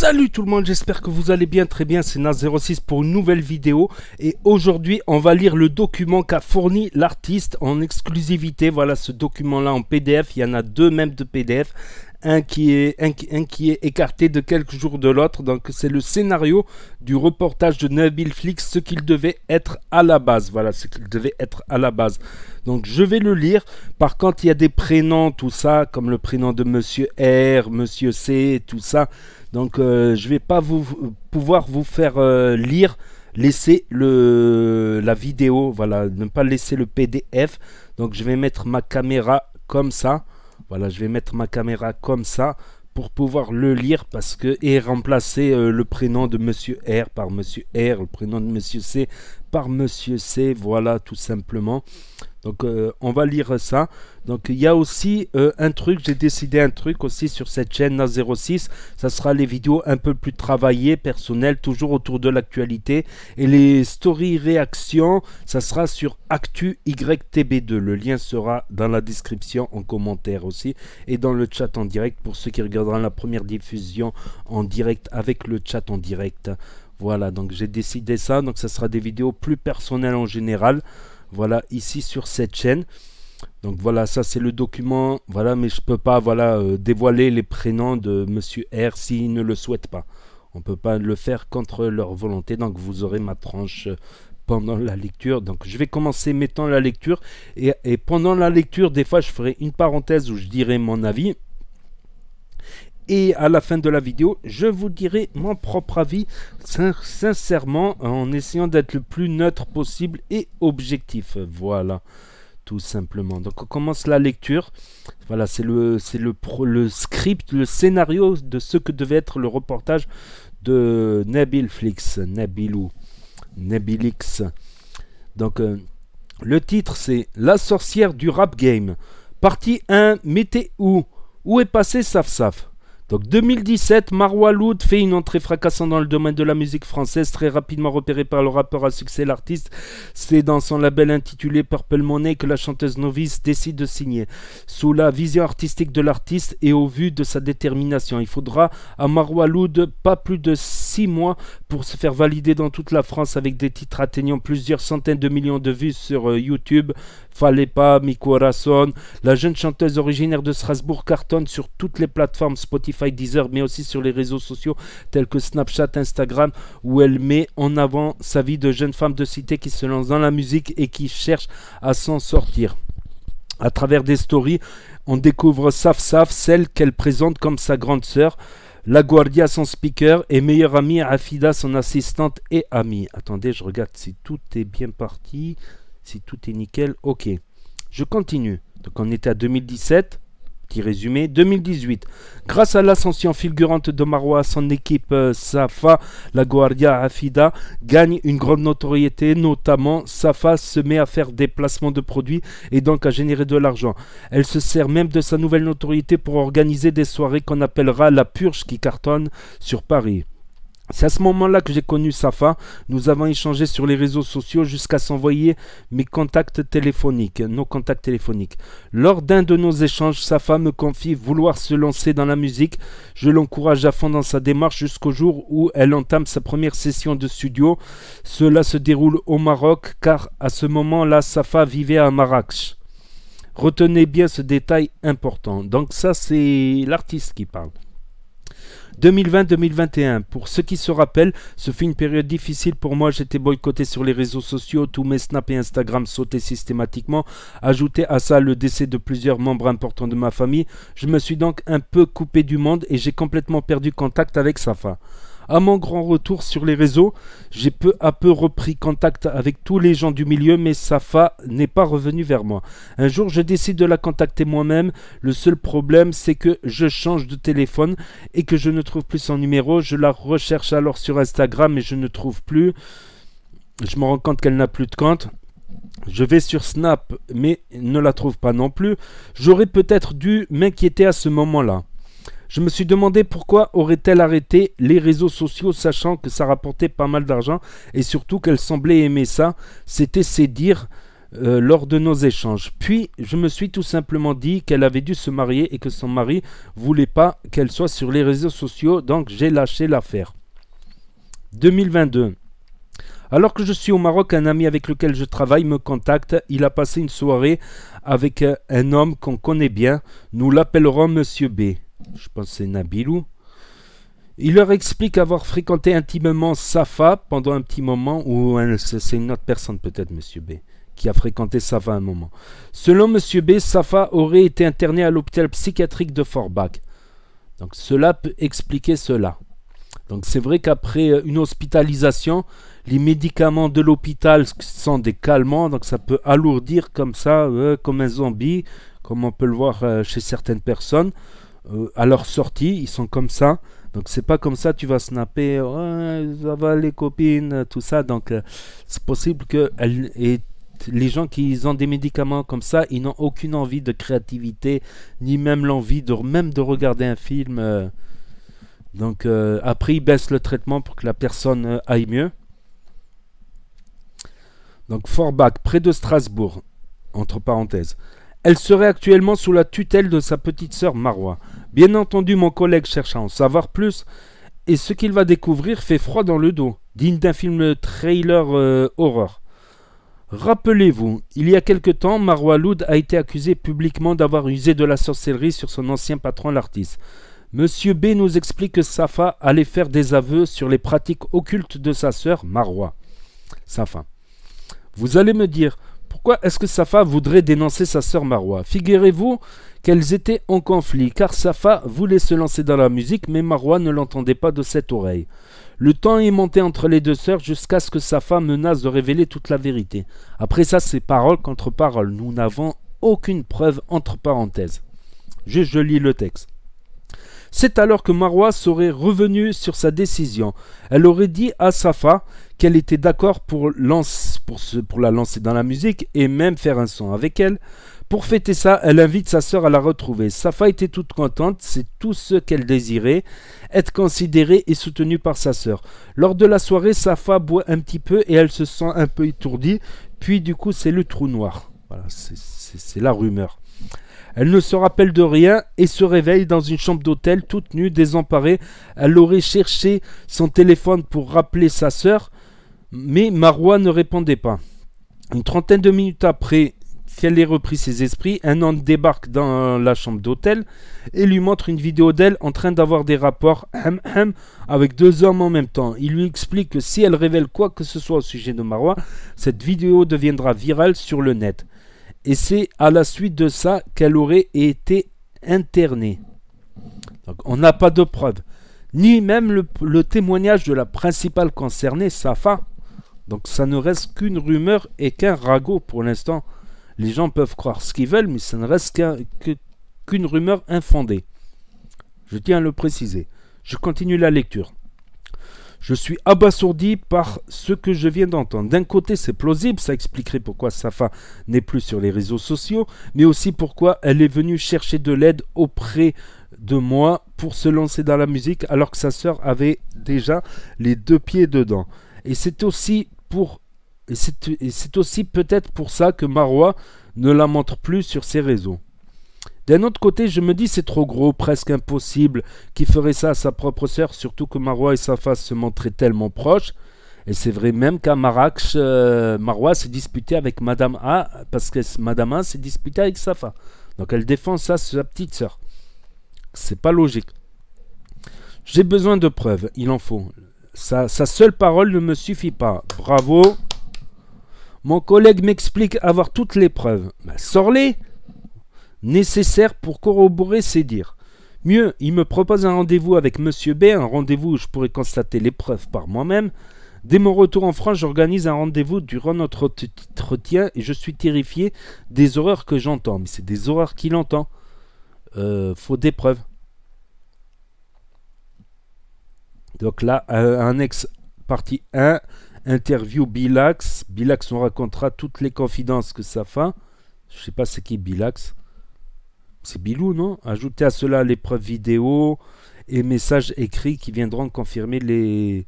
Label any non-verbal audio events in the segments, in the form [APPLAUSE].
Salut tout le monde, j'espère que vous allez bien, très bien, c'est Naz06 pour une nouvelle vidéo et aujourd'hui on va lire le document qu'a fourni l'artiste en exclusivité, voilà ce document là en PDF, il y en a deux même de PDF, un qui est, qui est écarté de quelques jours de l'autre, donc c'est le scénario du reportage de Nabil Flix, ce qu'il devait être à la base, voilà ce qu'il devait être à la base. Donc je vais le lire. Par contre, il y a des prénoms, tout ça, comme le prénom de Monsieur R, Monsieur C, tout ça. Donc euh, je ne vais pas vous pouvoir vous faire euh, lire, laisser le la vidéo, voilà, ne pas laisser le PDF. Donc je vais mettre ma caméra comme ça. Voilà, je vais mettre ma caméra comme ça pour pouvoir le lire parce que et remplacer euh, le prénom de monsieur R par monsieur R, le prénom de monsieur C par monsieur C, voilà tout simplement. Donc euh, on va lire ça. Donc il y a aussi euh, un truc, j'ai décidé un truc aussi sur cette chaîne a 06 Ça sera les vidéos un peu plus travaillées, personnelles, toujours autour de l'actualité. Et les stories réactions, ça sera sur Actu 2 Le lien sera dans la description, en commentaire aussi. Et dans le chat en direct pour ceux qui regarderont la première diffusion en direct avec le chat en direct. Voilà, donc j'ai décidé ça. Donc ça sera des vidéos plus personnelles en général voilà ici sur cette chaîne. Donc voilà, ça c'est le document, voilà, mais je peux pas voilà euh, dévoiler les prénoms de monsieur R s'il ne le souhaite pas. On peut pas le faire contre leur volonté. Donc vous aurez ma tranche euh, pendant la lecture. Donc je vais commencer mettant la lecture et, et pendant la lecture, des fois je ferai une parenthèse où je dirai mon avis et à la fin de la vidéo, je vous dirai mon propre avis, sincèrement, en essayant d'être le plus neutre possible et objectif. Voilà, tout simplement. Donc on commence la lecture. Voilà, c'est le, c'est le, le script, le scénario de ce que devait être le reportage de Nabil Flix, Nabilou, Nabilix. Donc euh, le titre c'est La sorcière du rap game. Partie 1, mettez où Où est passé SafSAf Saf donc 2017, Marwa Loud fait une entrée fracassante dans le domaine de la musique française, très rapidement repérée par le rappeur à succès l'artiste. C'est dans son label intitulé Purple Money que la chanteuse novice décide de signer. Sous la vision artistique de l'artiste et au vu de sa détermination, il faudra à Marwa Loud pas plus de 6 mois pour se faire valider dans toute la France avec des titres atteignant plusieurs centaines de millions de vues sur euh, YouTube, Fallait pas, mi La jeune chanteuse originaire de Strasbourg cartonne sur toutes les plateformes Spotify, Deezer, mais aussi sur les réseaux sociaux tels que Snapchat, Instagram, où elle met en avant sa vie de jeune femme de cité qui se lance dans la musique et qui cherche à s'en sortir. À travers des stories, on découvre Saf Saf, celle qu'elle présente comme sa grande sœur. La Guardia, son speaker, et meilleure amie Afida, son assistante et amie. Attendez, je regarde si tout est bien parti. Si tout est nickel, ok. Je continue. Donc on était à 2017. Petit résumé. 2018. Grâce à l'ascension fulgurante de Marois, son équipe euh, Safa, la Guardia Afida, gagne une grande notoriété. Notamment, Safa se met à faire des placements de produits et donc à générer de l'argent. Elle se sert même de sa nouvelle notoriété pour organiser des soirées qu'on appellera la purge qui cartonne sur Paris. C'est à ce moment-là que j'ai connu Safa. Nous avons échangé sur les réseaux sociaux jusqu'à s'envoyer mes contacts téléphoniques, nos contacts téléphoniques. Lors d'un de nos échanges, Safa me confie vouloir se lancer dans la musique. Je l'encourage à fond dans sa démarche jusqu'au jour où elle entame sa première session de studio. Cela se déroule au Maroc car à ce moment-là, Safa vivait à Marrakech. Retenez bien ce détail important. Donc ça, c'est l'artiste qui parle. 2020-2021. Pour ceux qui se rappellent, ce fut une période difficile pour moi. J'étais boycotté sur les réseaux sociaux, tous mes snaps et Instagram sautaient systématiquement. Ajouté à ça le décès de plusieurs membres importants de ma famille, je me suis donc un peu coupé du monde et j'ai complètement perdu contact avec sa à mon grand retour sur les réseaux, j'ai peu à peu repris contact avec tous les gens du milieu, mais Safa n'est pas revenue vers moi. Un jour, je décide de la contacter moi-même. Le seul problème, c'est que je change de téléphone et que je ne trouve plus son numéro. Je la recherche alors sur Instagram et je ne trouve plus. Je me rends compte qu'elle n'a plus de compte. Je vais sur Snap, mais ne la trouve pas non plus. J'aurais peut-être dû m'inquiéter à ce moment-là. Je me suis demandé pourquoi aurait-elle arrêté les réseaux sociaux sachant que ça rapportait pas mal d'argent et surtout qu'elle semblait aimer ça. C'était ses dires euh, lors de nos échanges. Puis je me suis tout simplement dit qu'elle avait dû se marier et que son mari voulait pas qu'elle soit sur les réseaux sociaux donc j'ai lâché l'affaire. 2022. Alors que je suis au Maroc, un ami avec lequel je travaille me contacte. Il a passé une soirée avec euh, un homme qu'on connaît bien. Nous l'appellerons Monsieur B je pense c'est Nabilou. Il leur explique avoir fréquenté intimement Safa pendant un petit moment, ou c'est une autre personne peut-être, Monsieur B, qui a fréquenté Safa un moment. Selon Monsieur B, Safa aurait été interné à l'hôpital psychiatrique de Forbach. Donc cela peut expliquer cela. Donc c'est vrai qu'après euh, une hospitalisation, les médicaments de l'hôpital sont des calmants, donc ça peut alourdir comme ça, euh, comme un zombie, comme on peut le voir euh, chez certaines personnes. Euh, à leur sortie, ils sont comme ça. Donc c'est pas comme ça, tu vas snapper, ça va les copines, tout ça. Donc euh, c'est possible que les gens qui ont des médicaments comme ça, ils n'ont aucune envie de créativité, ni même l'envie de même de regarder un film. Euh. donc après, ils baissent le traitement pour que la personne aille mieux. Donc Forbach, près de Strasbourg, entre parenthèses. Elle serait actuellement sous la tutelle de sa petite sœur Marois. Bien entendu, mon collègue cherche à en savoir plus, et ce qu'il va découvrir fait froid dans le dos, digne d'un film trailer euh, horreur. Rappelez-vous, il y a quelque temps, Marwa Loud a été accusé publiquement d'avoir usé de la sorcellerie sur son ancien patron, l'artiste. Monsieur B nous explique que Safa allait faire des aveux sur les pratiques occultes de sa sœur, Marwa. Safa. Vous allez me dire, pourquoi est-ce que Safa voudrait dénoncer sa sœur Marwa Figurez-vous qu'elles étaient en conflit, car Safa voulait se lancer dans la musique, mais Marwa ne l'entendait pas de cette oreille. Le temps est monté entre les deux sœurs jusqu'à ce que Safa menace de révéler toute la vérité. Après ça, c'est parole contre parole. Nous n'avons aucune preuve entre parenthèses. je lis le texte. C'est alors que Marwa serait revenue sur sa décision. Elle aurait dit à Safa qu'elle était d'accord pour la lancer dans la musique et même faire un son avec elle. Pour fêter ça, elle invite sa sœur à la retrouver. Safa était toute contente, c'est tout ce qu'elle désirait, être considérée et soutenue par sa sœur. Lors de la soirée, Safa boit un petit peu et elle se sent un peu étourdie, puis du coup c'est le trou noir. Voilà, c'est la rumeur. Elle ne se rappelle de rien et se réveille dans une chambre d'hôtel toute nue, désemparée. Elle aurait cherché son téléphone pour rappeler sa sœur, mais Marois ne répondait pas. Une trentaine de minutes après, qu'elle ait repris ses esprits, un homme débarque dans la chambre d'hôtel et lui montre une vidéo d'elle en train d'avoir des rapports avec deux hommes en même temps. Il lui explique que si elle révèle quoi que ce soit au sujet de Marwa, cette vidéo deviendra virale sur le net. Et c'est à la suite de ça qu'elle aurait été internée. Donc on n'a pas de preuves. Ni même le témoignage de la principale concernée, Safa. Donc ça ne reste qu'une rumeur et qu'un ragot pour l'instant. Les gens peuvent croire ce qu'ils veulent, mais ça ne reste qu'une rumeur infondée. Je tiens à le préciser. Je continue la lecture. Je suis abasourdi par ce que je viens d'entendre. D'un côté, c'est plausible, ça expliquerait pourquoi Safa n'est plus sur les réseaux sociaux, mais aussi pourquoi elle est venue chercher de l'aide auprès de moi pour se lancer dans la musique alors que sa sœur avait déjà les deux pieds dedans. Et c'est aussi pour et c'est aussi peut-être pour ça que Marois ne la montre plus sur ses réseaux. D'un autre côté, je me dis c'est trop gros, presque impossible, qui ferait ça à sa propre sœur, surtout que Marois et sa face se montraient tellement proches. Et c'est vrai même qu'à Marrakech, euh, Marois s'est disputé avec Madame A, parce que Madame A s'est disputée avec Safa. Donc elle défend ça, sa petite sœur. C'est pas logique. J'ai besoin de preuves, il en faut. sa seule parole ne me suffit pas. Bravo. Mon collègue m'explique avoir toutes les preuves. Ben, sors-les Nécessaire pour corroborer ses dires. Mieux, il me propose un rendez-vous avec Monsieur B, un rendez-vous où je pourrais constater les preuves par moi-même. Dès mon retour en France, j'organise un rendez-vous durant notre entretien et je suis terrifié des horreurs que j'entends. Mais c'est des horreurs qu'il entend. Euh, faut des preuves. Donc là, euh, un ex partie 1, Interview Bilax. Bilax on racontera toutes les confidences que ça fait. Je sais pas ce qui Bilax. C'est Bilou, non Ajouter à cela les preuves vidéo et messages écrits qui viendront confirmer les.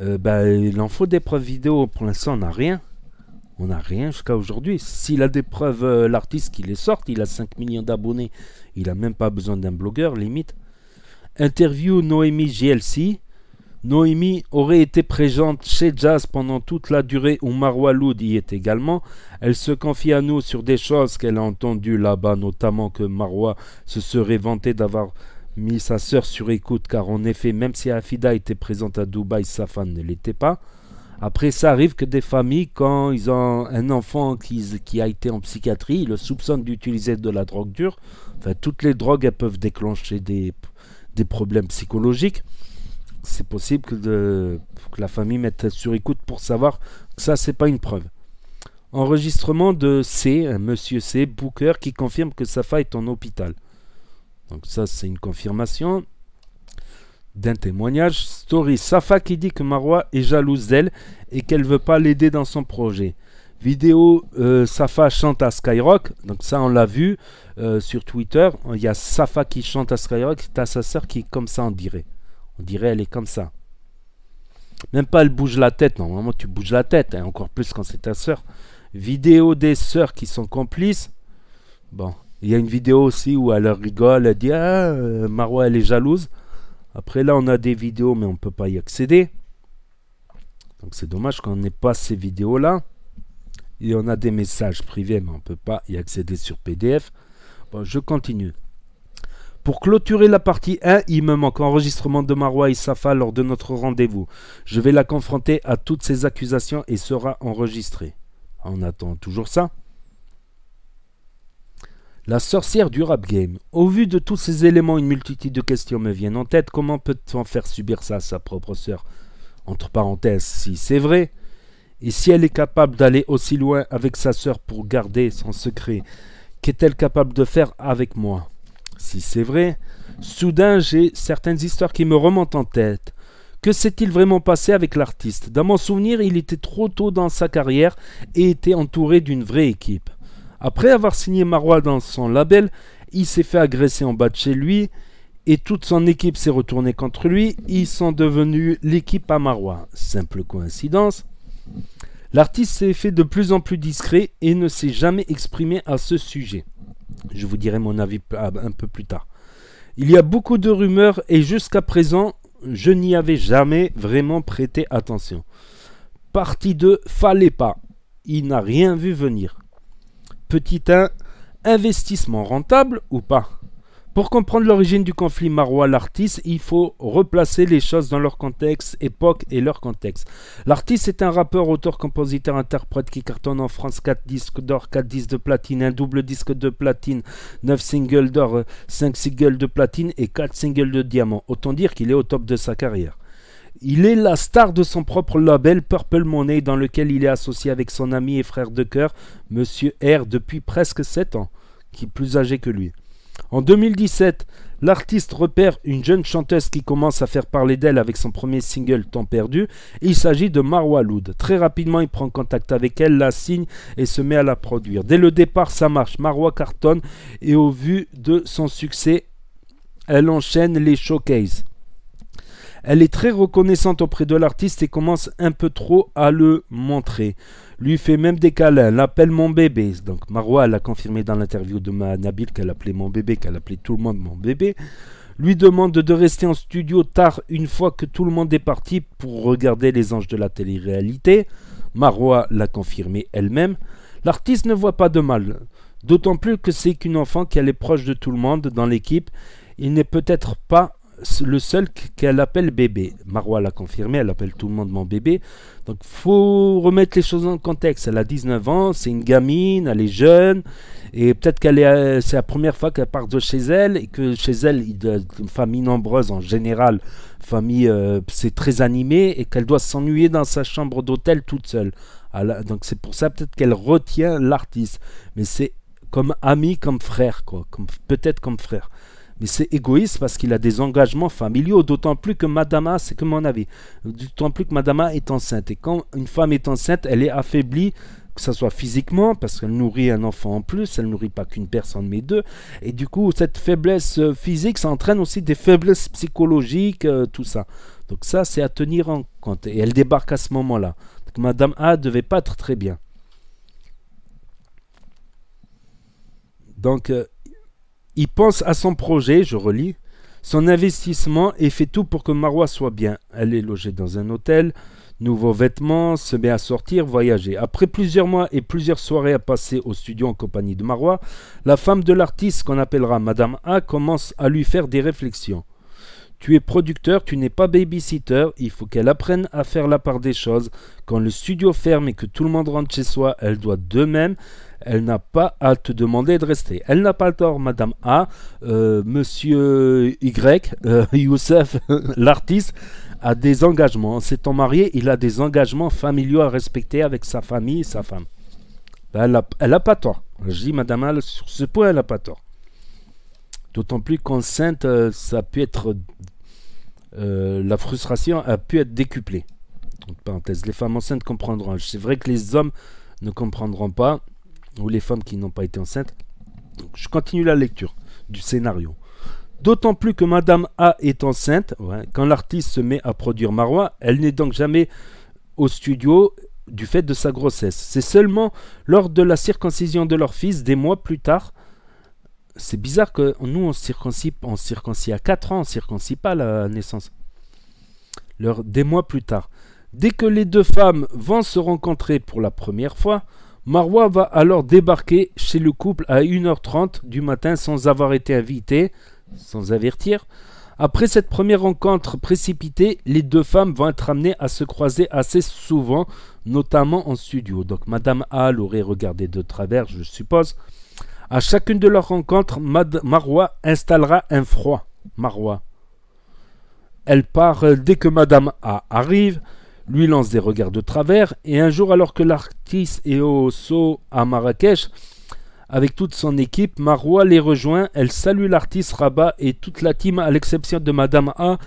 il en faut des preuves vidéo. Pour l'instant, on n'a rien. On n'a rien jusqu'à aujourd'hui. S'il a des preuves, euh, l'artiste qui les sorte, il a 5 millions d'abonnés. Il n'a même pas besoin d'un blogueur, limite. Interview Noémie GLC. Noémie aurait été présente chez Jazz pendant toute la durée où Marwa Loud y est également. Elle se confie à nous sur des choses qu'elle a entendues là-bas, notamment que Marwa se serait vantée d'avoir mis sa sœur sur écoute, car en effet, même si Afida était présente à Dubaï, sa femme ne l'était pas. Après, ça arrive que des familles, quand ils ont un enfant qui, a été en psychiatrie, le soupçonnent d'utiliser de la drogue dure. Enfin, toutes les drogues, peuvent déclencher des problèmes psychologiques c'est possible que, la famille mette sur écoute pour savoir que ça, c'est pas une preuve. Enregistrement de C, monsieur C, Booker, qui confirme que Safa est en hôpital. Donc ça, c'est une confirmation d'un témoignage. Story, Safa qui dit que Marwa est jalouse d'elle et qu'elle veut pas l'aider dans son projet. Vidéo, euh, Safa chante à Skyrock, donc ça on l'a vu euh, sur Twitter, il y a Safa qui chante à Skyrock, c'est à sa soeur qui comme ça on dirait. On dirait elle est comme ça. Même pas elle bouge la tête. Normalement, tu bouges la tête. Hein, encore plus quand c'est ta soeur. Vidéo des soeurs qui sont complices. Bon. Il y a une vidéo aussi où elle rigole. Elle dit Ah, euh, Marwa, elle est jalouse. Après, là, on a des vidéos, mais on ne peut pas y accéder. Donc, c'est dommage qu'on n'ait pas ces vidéos-là. Et on a des messages privés, mais on ne peut pas y accéder sur PDF. Bon, je continue. Pour clôturer la partie 1, il me manque enregistrement de Marwa Safa lors de notre rendez-vous. Je vais la confronter à toutes ces accusations et sera enregistrée. On attend toujours ça. La sorcière du rap game. Au vu de tous ces éléments, une multitude de questions me viennent en tête. Comment peut-on faire subir ça à sa propre sœur Entre parenthèses, si c'est vrai. Et si elle est capable d'aller aussi loin avec sa sœur pour garder son secret, qu'est-elle capable de faire avec moi si c'est vrai, soudain j'ai certaines histoires qui me remontent en tête. Que s'est-il vraiment passé avec l'artiste Dans mon souvenir, il était trop tôt dans sa carrière et était entouré d'une vraie équipe. Après avoir signé Marois dans son label, il s'est fait agresser en bas de chez lui et toute son équipe s'est retournée contre lui. Ils sont devenus l'équipe à Marois. Simple coïncidence L'artiste s'est fait de plus en plus discret et ne s'est jamais exprimé à ce sujet. Je vous dirai mon avis ah, un peu plus tard. Il y a beaucoup de rumeurs et jusqu'à présent, je n'y avais jamais vraiment prêté attention. Partie 2, fallait pas. Il n'a rien vu venir. Petit 1, investissement rentable ou pas pour comprendre l'origine du conflit marois lartiste il faut replacer les choses dans leur contexte, époque et leur contexte. L'artiste est un rappeur, auteur, compositeur, interprète qui cartonne en France 4 disques d'or, 4 disques de platine, un double disque de platine, 9 singles d'or, 5 singles de platine et 4 singles de diamant. Autant dire qu'il est au top de sa carrière. Il est la star de son propre label Purple Money dans lequel il est associé avec son ami et frère de cœur, Monsieur R, depuis presque 7 ans, qui est plus âgé que lui. En 2017, l'artiste repère une jeune chanteuse qui commence à faire parler d'elle avec son premier single Temps perdu. Il s'agit de Marwa Loud. Très rapidement, il prend contact avec elle, la signe et se met à la produire. Dès le départ, ça marche. Marwa cartonne et au vu de son succès, elle enchaîne les showcases. Elle est très reconnaissante auprès de l'artiste et commence un peu trop à le montrer. Lui fait même des câlins, l'appelle mon bébé. Donc Marwa, l'a confirmé dans l'interview de Ma Nabil qu'elle appelait mon bébé, qu'elle appelait tout le monde mon bébé. Lui demande de rester en studio tard une fois que tout le monde est parti pour regarder les anges de la télé-réalité. Marwa l'a confirmé elle-même. L'artiste ne voit pas de mal, d'autant plus que c'est qu'une enfant qui est proche de tout le monde dans l'équipe. Il n'est peut-être pas le seul qu'elle appelle bébé. Marwa l'a confirmé, elle appelle tout le monde mon bébé. Donc faut remettre les choses en contexte. Elle a 19 ans, c'est une gamine, elle est jeune, et peut-être qu'elle euh, c'est la première fois qu'elle part de chez elle, et que chez elle, il une famille nombreuse en général, famille, euh, c'est très animé, et qu'elle doit s'ennuyer dans sa chambre d'hôtel toute seule. donc c'est pour ça peut-être qu'elle retient l'artiste, mais c'est comme ami, comme frère, quoi, peut-être comme frère. Mais c'est égoïste parce qu'il a des engagements familiaux, d'autant plus que Madame A, c'est que mon avis, d'autant plus que Madame A est enceinte. Et quand une femme est enceinte, elle est affaiblie, que ce soit physiquement, parce qu'elle nourrit un enfant en plus, elle nourrit pas qu'une personne, mais deux. Et du coup, cette faiblesse euh, physique, ça entraîne aussi des faiblesses psychologiques, euh, tout ça. Donc ça, c'est à tenir en compte. Et elle débarque à ce moment-là. Donc Madame A devait pas être très bien. Donc, euh, il pense à son projet, je relis, son investissement et fait tout pour que Marois soit bien. Elle est logée dans un hôtel, nouveaux vêtements, se met à sortir, voyager. Après plusieurs mois et plusieurs soirées à passer au studio en compagnie de Marois, la femme de l'artiste qu'on appellera Madame A commence à lui faire des réflexions. Tu es producteur, tu n'es pas babysitter, il faut qu'elle apprenne à faire la part des choses. Quand le studio ferme et que tout le monde rentre chez soi, elle doit de même elle n'a pas à te demander de rester. Elle n'a pas le tort, Madame A, euh, Monsieur Y, euh, Youssef, [LAUGHS] l'artiste, a des engagements. S'étant marié, il a des engagements familiaux à respecter avec sa famille et sa femme. Ben, elle n'a a pas tort. Je dis, Madame A, sur ce point, elle n'a pas tort. D'autant plus qu'enceinte, euh, ça peut être. la frustration a pu être décuplée. Parenthèse les femmes enceintes comprendront. C'est vrai que les hommes ne comprendront pas ou les femmes qui n'ont pas été enceintes. je continue la lecture du scénario. D'autant plus que Madame A est enceinte, quand l'artiste se met à produire Marois, elle n'est donc jamais au studio du fait de sa grossesse. C'est seulement lors de la circoncision de leur fils, des mois plus tard, c'est bizarre que nous on circoncie, on circoncie à 4 ans, on circoncie pas la naissance. Leur, des mois plus tard. Dès que les deux femmes vont se rencontrer pour la première fois, Marois va alors débarquer chez le couple à 1h30 du matin sans avoir été invité, sans avertir. Après cette première rencontre précipitée, les deux femmes vont être amenées à se croiser assez souvent, notamment en studio. Donc Madame A l'aurait regardé de travers, je suppose. À chacune de leurs rencontres, Mad Marwa installera un froid. Marois. Elle part euh, dès que Madame A arrive lui lance des regards de travers, et un jour alors que l'artiste est au saut à Marrakech, avec toute son équipe, Marois les rejoint, elle salue l'artiste Rabat et toute la team à l'exception de Madame A,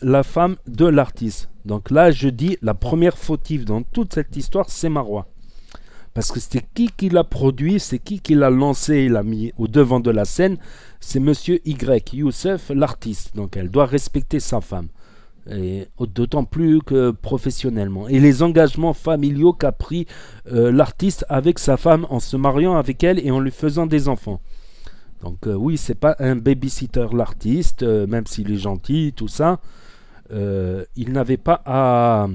la femme de l'artiste. Donc là je dis la première fautive dans toute cette histoire c'est Marois. Parce que c'est qui qui l'a produit, c'est qui qui l'a lancé, il l'a mis au devant de la scène, c'est Monsieur Y, Youssef l'artiste. Donc elle doit respecter sa femme d'autant plus que professionnellement. Et les engagements familiaux qu'a pris euh, l'artiste avec sa femme en se mariant avec elle et en lui faisant des enfants. Donc euh, oui, c'est pas un babysitter l'artiste, euh, même s'il est gentil, tout ça. il n'avait pas à...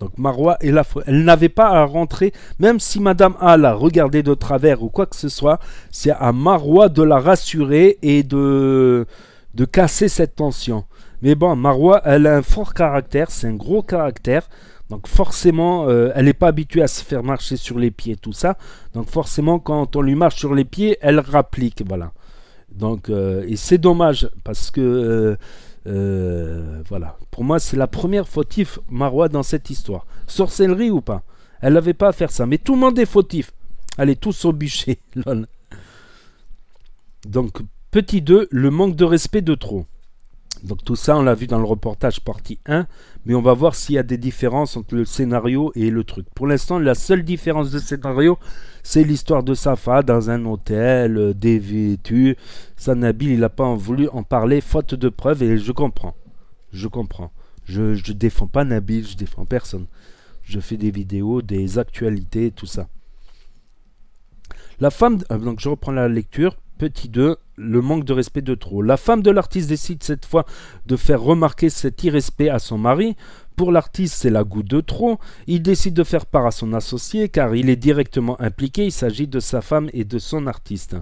Donc Marois, et la... elle n'avait pas à rentrer, même si Madame A l'a regardé de travers ou quoi que ce soit, c'est à Marois de la rassurer et de, de casser cette tension. Mais bon, Marois, elle a un fort caractère, c'est un gros caractère. Donc forcément, euh, elle n'est pas habituée à se faire marcher sur les pieds, tout ça. Donc forcément, quand on lui marche sur les pieds, elle rapplique, voilà. Donc, euh, et c'est dommage parce que, euh, voilà, pour moi, c'est la première fautif Marois dans cette histoire. Sorcellerie ou pas Elle n'avait pas à faire ça, mais tout le monde est fautif. est tous au bûcher, [LAUGHS] Donc, petit 2, le manque de respect de trop. Donc tout ça, on l'a vu dans le reportage partie 1, mais on va voir s'il y a des différences entre le scénario et le truc. Pour l'instant, la seule différence de scénario, c'est l'histoire de Safa dans un hôtel euh, vêtus. Ça, Nabil, il n'a pas voulu en parler, faute de preuves, et je comprends. Je comprends. Je, ne défends pas Nabil, je défends personne. Je fais des vidéos, des actualités, tout ça. La femme, euh, donc je reprends la lecture. Petit 2, le manque de respect de trop. La femme de l'artiste décide cette fois de faire remarquer cet irrespect à son mari. Pour l'artiste, c'est la goutte de trop. Il décide de faire part à son associé car il est directement impliqué. Il s'agit de sa femme et de son artiste.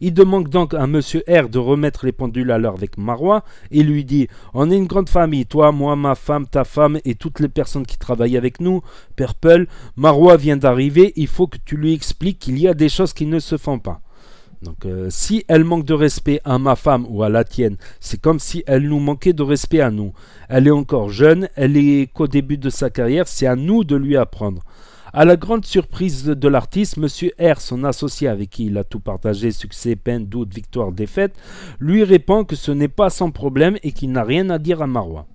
Il demande donc à Monsieur R de remettre les pendules à l'heure avec Marois et lui dit On est une grande famille, toi, moi, ma femme, ta femme et toutes les personnes qui travaillent avec nous. Purple, Marois vient d'arriver, il faut que tu lui expliques qu'il y a des choses qui ne se font pas. Donc euh, si elle manque de respect à ma femme ou à la tienne, c'est comme si elle nous manquait de respect à nous. Elle est encore jeune, elle est qu'au début de sa carrière, c'est à nous de lui apprendre. À la grande surprise de l'artiste, Monsieur R, son associé avec qui il a tout partagé, succès, peine, doute, victoire, défaite, lui répond que ce n'est pas sans problème et qu'il n'a rien à dire à Marois.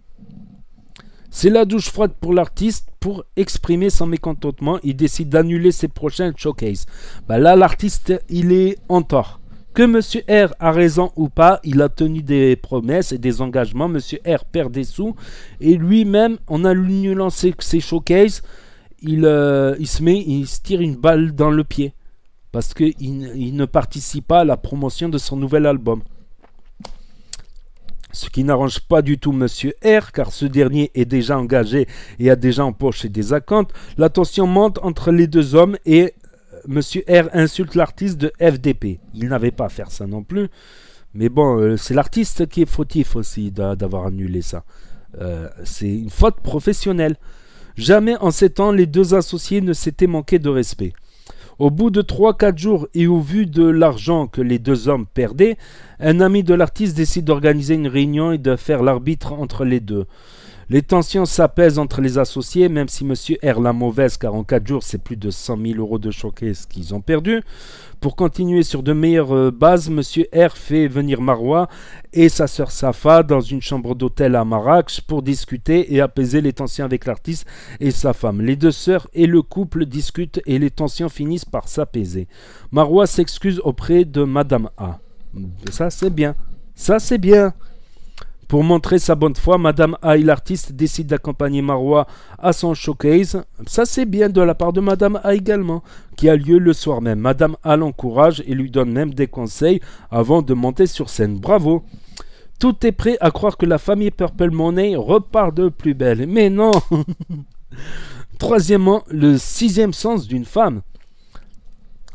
C'est la douche froide pour l'artiste pour exprimer son mécontentement. Il décide d'annuler ses prochains showcases. Bah là, l'artiste, il est en tort. Que Monsieur R a raison ou pas, il a tenu des promesses et des engagements. Monsieur R perd des sous. Et lui-même, en annulant ses, ses showcases, il, euh, se met, il tire une balle dans le pied. Parce qu'il il ne participe pas à la promotion de son nouvel album. Ce qui n'arrange pas du tout Monsieur R, car ce dernier est déjà engagé et a déjà empoché des acomptes. La tension monte entre les deux hommes et euh, Monsieur R insulte l'artiste de FDP. Il n'avait pas à faire ça non plus. Mais bon, euh, c'est l'artiste qui est fautif aussi d'avoir annulé ça. Euh, c'est une faute professionnelle. Jamais en ces temps, les deux associés ne s'étaient manqués de respect. Au bout de 3-4 jours et au vu de l'argent que les deux hommes perdaient, un ami de l'artiste décide d'organiser une réunion et de faire l'arbitre entre les deux. Les tensions s'apaisent entre les associés, même si M. R. la mauvaise, car en 4 jours, c'est plus de 100 000 euros de ce qu'ils ont perdu. Pour continuer sur de meilleures euh, bases, M. R fait venir Marois et sa sœur Safa dans une chambre d'hôtel à Marrakech pour discuter et apaiser les tensions avec l'artiste et sa femme. Les deux sœurs et le couple discutent et les tensions finissent par s'apaiser. Marois s'excuse auprès de Madame A. Ça, c'est bien. Ça, c'est bien. Pour montrer sa bonne foi, Madame Aïe l'artiste décide d'accompagner Marois à son showcase. Ça c'est bien de la part de Madame A également, qui a lieu le soir même. Madame A l'encourage et lui donne même des conseils avant de monter sur scène. Bravo tout est prêt à croire que la famille Purple Money repart de plus belle. Mais non [LAUGHS] Troisièmement, le sixième sens d'une femme.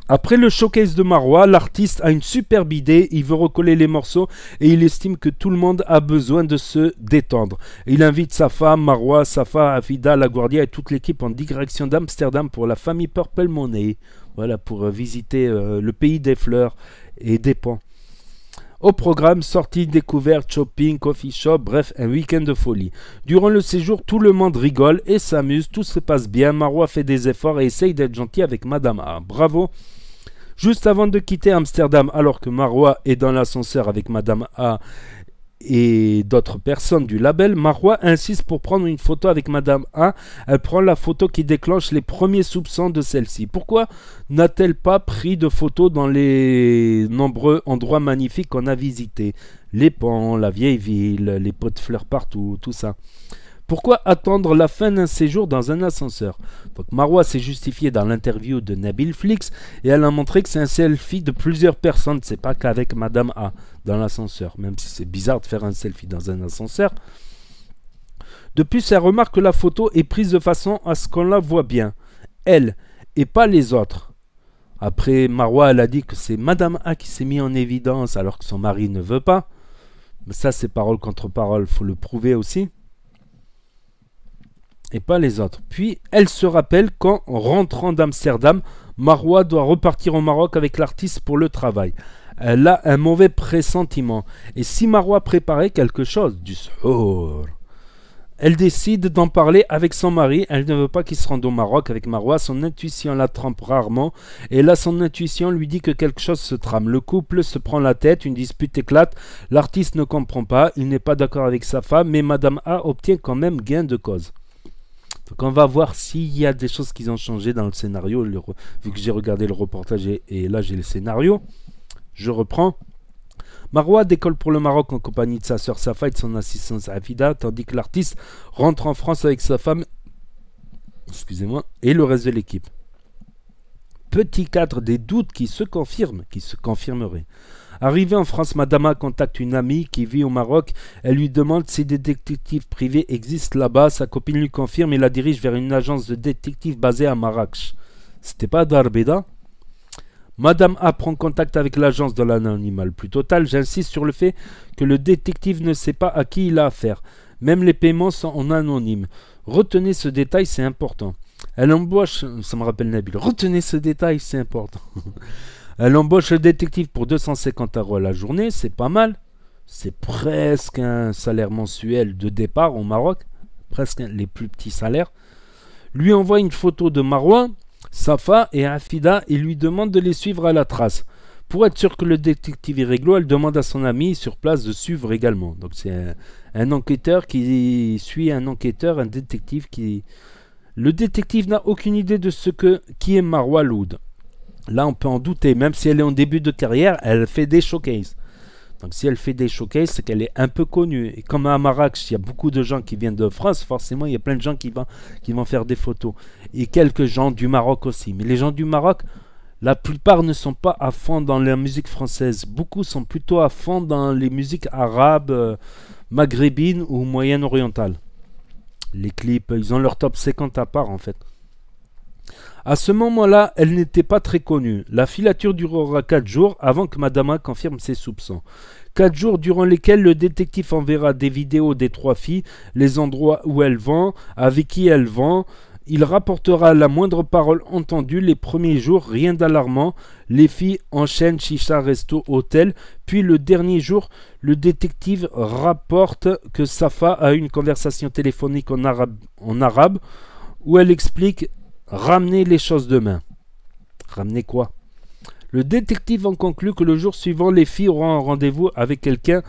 Après le showcase de Marois, l'artiste a une superbe idée, il veut recoller les morceaux et il estime que tout le monde a besoin de se détendre. Il invite sa femme, Marois, Safa, Afida, guardia et toute l'équipe en direction d'Amsterdam pour la famille Purple Money. Voilà, pour euh, visiter euh, le pays des fleurs et des ponts. Au programme, sortie, découverte, shopping, coffee shop, bref, un week-end de folie. Durant le séjour, tout le monde rigole et s'amuse, tout se passe bien, Marois fait des efforts et essaye d'être gentil avec Madame A. Bravo Juste avant de quitter Amsterdam, alors que Marwa est dans l'ascenseur avec Madame A et d'autres personnes du label, Marwa insiste pour prendre une photo avec Madame A. Elle prend la photo qui déclenche les premiers soupçons de celle-ci. Pourquoi n'a-t-elle pas pris de photos dans les nombreux endroits magnifiques qu'on a visités Les ponts, la vieille ville, les pots de fleurs partout, tout ça. Pourquoi attendre la fin d'un séjour dans un ascenseur Donc Marois s'est justifiée dans l'interview de Nabil Flix et elle a montré que c'est un selfie de plusieurs personnes, c'est pas qu'avec Madame A dans l'ascenseur, même si c'est bizarre de faire un selfie dans un ascenseur. De plus, elle remarque que la photo est prise de façon à ce qu'on la voit bien, elle, et pas les autres. Après, Marois, elle a dit que c'est Madame A qui s'est mise en évidence alors que son mari ne veut pas. Mais ça, c'est parole contre parole, faut le prouver aussi et pas les autres. Puis elle se rappelle qu'en rentrant d'Amsterdam, Marwa doit repartir au Maroc avec l'artiste pour le travail. Elle a un mauvais pressentiment. Et si Marwa préparait quelque chose, du sort elle décide d'en parler avec son mari. Elle ne veut pas qu'il se rende au Maroc avec Marois. Son intuition la trempe rarement. Et là, son intuition lui dit que quelque chose se trame. Le couple se prend la tête, une dispute éclate. L'artiste ne comprend pas. Il n'est pas d'accord avec sa femme, mais Madame A obtient quand même gain de cause. Donc on va voir s'il y a des choses qui ont changé dans le scénario. vu que j'ai regardé le reportage et, là j'ai le scénario, je reprends. Maroua décolle pour le Maroc en compagnie de sa sœur Safa et de son assistante Safida, tandis que l'artiste rentre en France avec sa femme excusez-moi, et le reste de l'équipe. Petit cadre des doutes qui se confirment, qui se confirmeraient. Arrivée en France, A contacte une amie qui vit au Maroc. Elle lui demande si des détectives privés existent là-bas. Sa copine lui confirme et la dirige vers une agence de détectives basée à Marrakech. C'était pas Darbeda Madame A prend contact avec l'agence de l'anonymat le plus total. J'insiste sur le fait que le détective ne sait pas à qui il a affaire. Même les paiements sont en anonyme. Retenez ce détail, c'est important. Elle embauche, ça me rappelle Nabil. Retenez ce détail, c'est important. [LAUGHS] Elle embauche le détective pour 250 euros la journée, c'est pas mal. C'est presque un salaire mensuel de départ au Maroc, presque les plus petits salaires. Lui envoie une photo de Marois, Safa et Afida et lui demande de les suivre à la trace. Pour être sûr que le détective est réglo, elle demande à son ami sur place de suivre également. Donc c'est un, enquêteur qui suit un enquêteur, un détective qui... Le détective n'a aucune idée de ce que qui est Marois Loud. Là, on peut en douter. Même si elle est en début de carrière, elle fait des showcases. Donc, si elle fait des showcases, c'est qu'elle est un peu connue. Et comme à Marrakech, il y a beaucoup de gens qui viennent de France, forcément, il y a plein de gens qui vont, qui vont faire des photos. Et quelques gens du Maroc aussi. Mais les gens du Maroc, la plupart ne sont pas à fond dans la musique française. Beaucoup sont plutôt à fond dans les musiques arabes, euh, maghrébines ou moyen-orientales. Les clips, ils ont leur top 50 à part en fait. À ce moment-là, elle n'était pas très connue. La filature durera 4 jours avant que Madama confirme ses soupçons. 4 jours durant lesquels le détective enverra des vidéos des trois filles, les endroits où elles vont, avec qui elles vont. Il rapportera la moindre parole entendue les premiers jours, rien d'alarmant. Les filles enchaînent chicha, resto, hôtel. Puis le dernier jour, le détective rapporte que Safa a eu une conversation téléphonique en arabe où elle explique Ramener les choses demain. Ramener quoi Le détective en conclut que le jour suivant, les filles auront un rendez-vous avec quelqu'un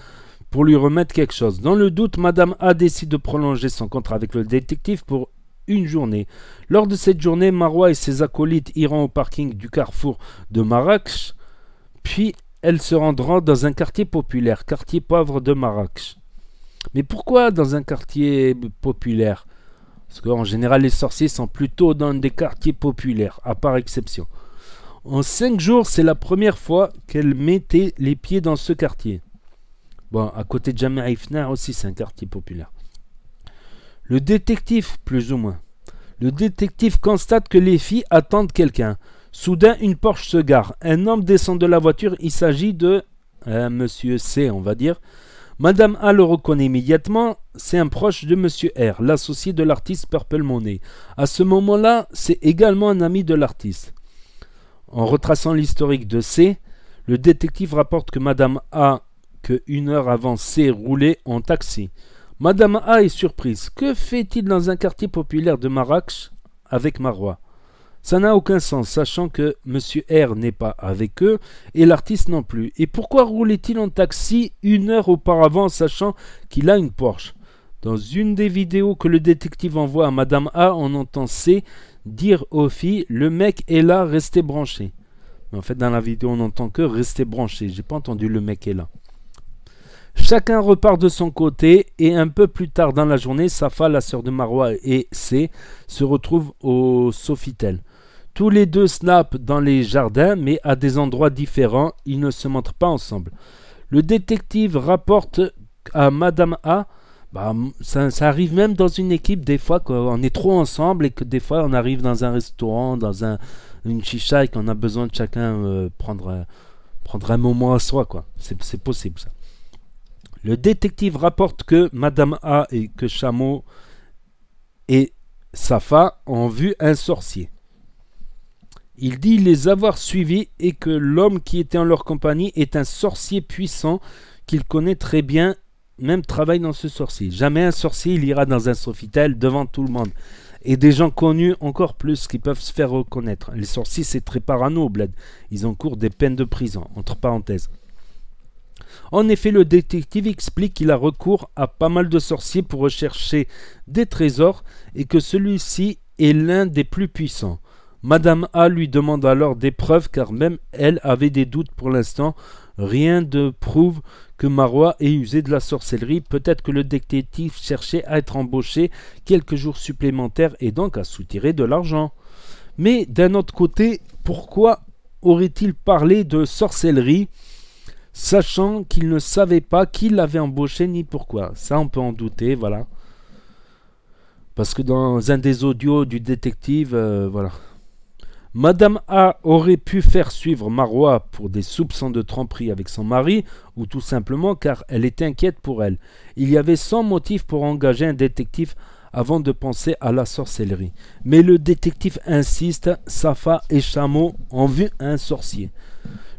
pour lui remettre quelque chose. Dans le doute, Madame A décide de prolonger son contrat avec le détective pour une journée. Lors de cette journée, Marois et ses acolytes iront au parking du carrefour de Marrakech, puis elles se rendront dans un quartier populaire, quartier pauvre de Marrakech. Mais pourquoi dans un quartier populaire parce qu'en général, les sorciers sont plutôt dans des quartiers populaires, à part exception. En cinq jours, c'est la première fois qu'elle mettait les pieds dans ce quartier. Bon, à côté de jamie Ifnar aussi, c'est un quartier populaire. Le détective, plus ou moins. Le détective constate que les filles attendent quelqu'un. Soudain, une Porsche se gare. Un homme descend de la voiture. Il s'agit de Un euh, Monsieur C, on va dire. Madame A le reconnaît immédiatement, c'est un proche de Monsieur R, l'associé de l'artiste Purple Money. À ce moment-là, c'est également un ami de l'artiste. En retraçant l'historique de C, le détective rapporte que Madame A, que une heure avant C, roulait en taxi. Madame A est surprise. Que fait-il dans un quartier populaire de Marrakech avec Marois ça n'a aucun sens, sachant que Monsieur R n'est pas avec eux et l'artiste non plus. Et pourquoi roulait-il en taxi une heure auparavant, sachant qu'il a une Porsche Dans une des vidéos que le détective envoie à Madame A, on entend C dire aux filles Le mec est là, restez branché Mais en fait, dans la vidéo, on n'entend que restez branché J'ai pas entendu le mec est là. Chacun repart de son côté et un peu plus tard dans la journée, Safa, la sœur de Marois et C se retrouvent au Sofitel. Tous les deux snap dans les jardins, mais à des endroits différents, ils ne se montrent pas ensemble. Le détective rapporte à Madame A. Bah, ça, arrive même dans une équipe des fois qu'on est trop ensemble et que des fois on arrive dans un restaurant, dans un, une chicha et qu'on a besoin de chacun euh, prendre, un moment à soi. quoi. C'est possible ça. Le détective rapporte que Madame A et que Chameau et Safa ont vu un sorcier. Il dit les avoir suivis et que l'homme qui était en leur compagnie est un sorcier puissant qu'il connaît très bien, même travaille dans ce sorcier. Jamais un sorcier il ira dans un sofitel devant tout le monde. Et des gens connus encore plus qui peuvent se faire reconnaître. Les sorciers, c'est très parano, bled. Ils encourent des peines de prison, entre parenthèses. En effet, le détective explique qu'il a recours à pas mal de sorciers pour rechercher des trésors et que celui-ci est l'un des plus puissants. Madame A lui demande alors des preuves car même elle avait des doutes pour l'instant. Rien de prouve que Marois ait usé de la sorcellerie. Peut-être que le détective cherchait à être embauché quelques jours supplémentaires et donc à soutirer de l'argent. Mais d'un autre côté, pourquoi aurait-il parlé de sorcellerie sachant qu'il ne savait pas qui l'avait embauché ni pourquoi Ça, on peut en douter, voilà. Parce que dans un des audios du détective, euh, voilà, Madame A aurait pu faire suivre Marois pour des soupçons de tromperie avec son mari, ou tout simplement car elle était inquiète pour elle. Il y avait sans motif pour engager un détective avant de penser à la sorcellerie. Mais le détective insiste, Safa et Chameau ont vu un sorcier.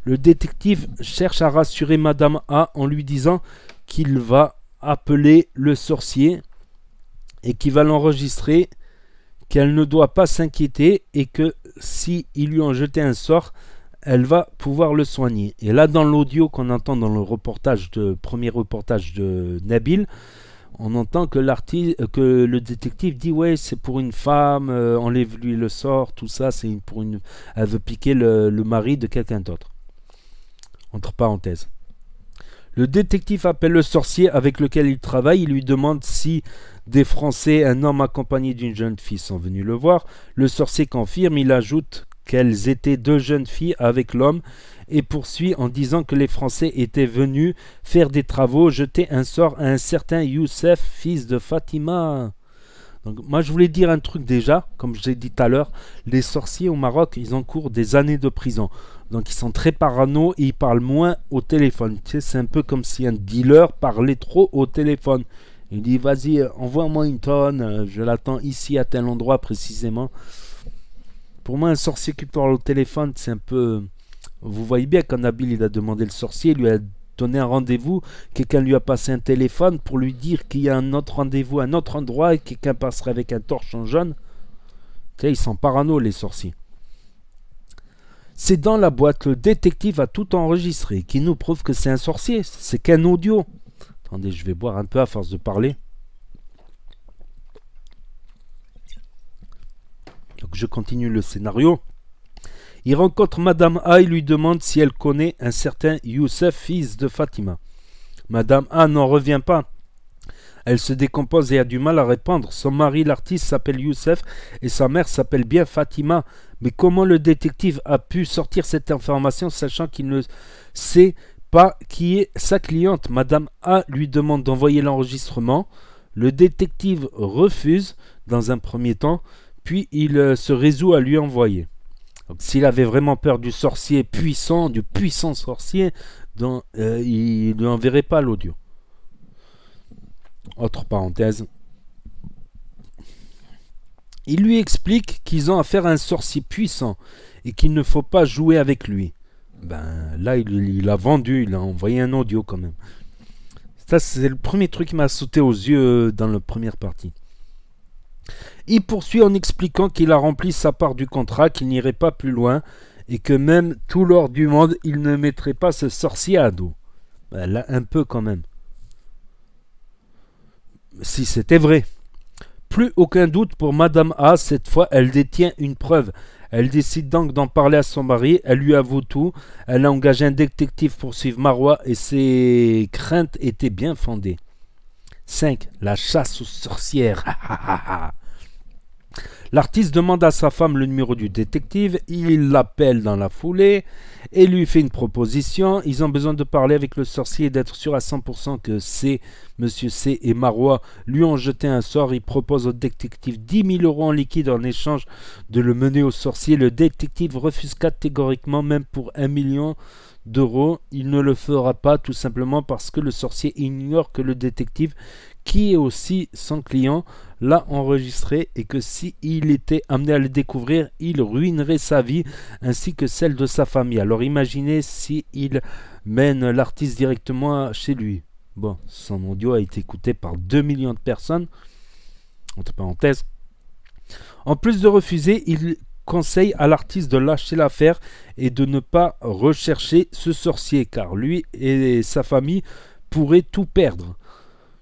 Le détective cherche à rassurer Madame A en lui disant qu'il va appeler le sorcier et qu'il va l'enregistrer, qu'elle ne doit pas s'inquiéter et que si il lui ont jeté un sort, elle va pouvoir le soigner. Et là, dans l'audio qu'on entend dans le reportage de, premier reportage de Nabil, on entend que l'artiste, euh, que le détective dit ouais, c'est pour une femme, euh, enlève-lui le sort, tout ça, c'est pour une, elle veut piquer le, le mari de quelqu'un d'autre. Entre parenthèses. Le détective appelle le sorcier avec lequel il travaille. Il lui demande si des Français, un homme accompagné d'une jeune fille, sont venus le voir. Le sorcier confirme. Il ajoute qu'elles étaient deux jeunes filles avec l'homme et poursuit en disant que les Français étaient venus faire des travaux, jeter un sort à un certain Youssef, fils de Fatima. Donc, moi, je voulais dire un truc déjà, comme j'ai dit tout à l'heure, les sorciers au Maroc, ils encourent des années de prison. Donc ils sont très parano et ils parlent moins au téléphone. c'est un peu comme si un dealer parlait trop au téléphone. Il dit vas-y, envoie-moi une tonne, euh, je l'attends ici à tel endroit précisément. Pour moi, un sorcier qui parle au téléphone, c'est un peu. Vous voyez bien quand Nabil il a demandé le sorcier, il lui a donné un rendez-vous, quelqu'un lui a passé un téléphone pour lui dire qu'il y a un autre rendez-vous, un autre endroit et quelqu'un passerait avec un torchon jaune. Tu ils sont parano les sorciers. C'est dans la boîte, le détective a tout enregistré, qui nous prouve que c'est un sorcier, c'est qu'un audio. Attendez, je vais boire un peu à force de parler. Donc je continue le scénario. Il rencontre Madame A et lui demande si elle connaît un certain Youssef, fils de Fatima. Madame A n'en revient pas. Elle se décompose et a du mal à répondre. Son mari, l'artiste, s'appelle Youssef et sa mère s'appelle bien Fatima. Mais comment le détective a pu sortir cette information sachant qu'il ne sait pas qui est sa cliente Madame A lui demande d'envoyer l'enregistrement. Le détective refuse dans un premier temps, puis il euh, se résout à lui envoyer. S'il avait vraiment peur du sorcier puissant, du puissant sorcier, euh, il ne enverrait pas l'audio autre parenthèse, il lui explique qu'ils ont affaire à un sorcier puissant et qu'il ne faut pas jouer avec lui. Ben là, il, l'a a vendu, il a envoyé un audio quand même. Ça, c'est le premier truc qui m'a sauté aux yeux euh, dans la première partie. Il poursuit en expliquant qu'il a rempli sa part du contrat, qu'il n'irait pas plus loin et que même tout l'or du monde, il ne mettrait pas ce sorcier à dos. Ben là, un peu quand même si c'était vrai. Plus aucun doute pour Madame A, cette fois elle détient une preuve. Elle décide donc d'en parler à son mari, elle lui avoue tout, elle a engagé un détective pour suivre Marois et ses craintes étaient bien fondées. 5. La chasse aux sorcières. [LAUGHS] L'artiste demande à sa femme le numéro du détective, il l'appelle dans la foulée et lui fait une proposition. Ils ont besoin de parler avec le sorcier et d'être sûr à 100% que C, Monsieur C et Marois lui ont jeté un sort. Il propose au détective 10 000 euros en liquide en échange de le mener au sorcier. Le détective refuse catégoriquement, même pour 1 million d'euros. Il ne le fera pas tout simplement parce que le sorcier ignore que le détective, qui est aussi son client, l'a enregistré et que si il était amené à le découvrir, il ruinerait sa vie ainsi que celle de sa famille. Alors imaginez si il mène l'artiste directement chez lui. Bon, son audio a été écouté par 2 millions de personnes. Entre parenthèses. En plus de refuser, il conseille à l'artiste de lâcher l'affaire et de ne pas rechercher ce sorcier, car lui et sa famille pourraient tout perdre.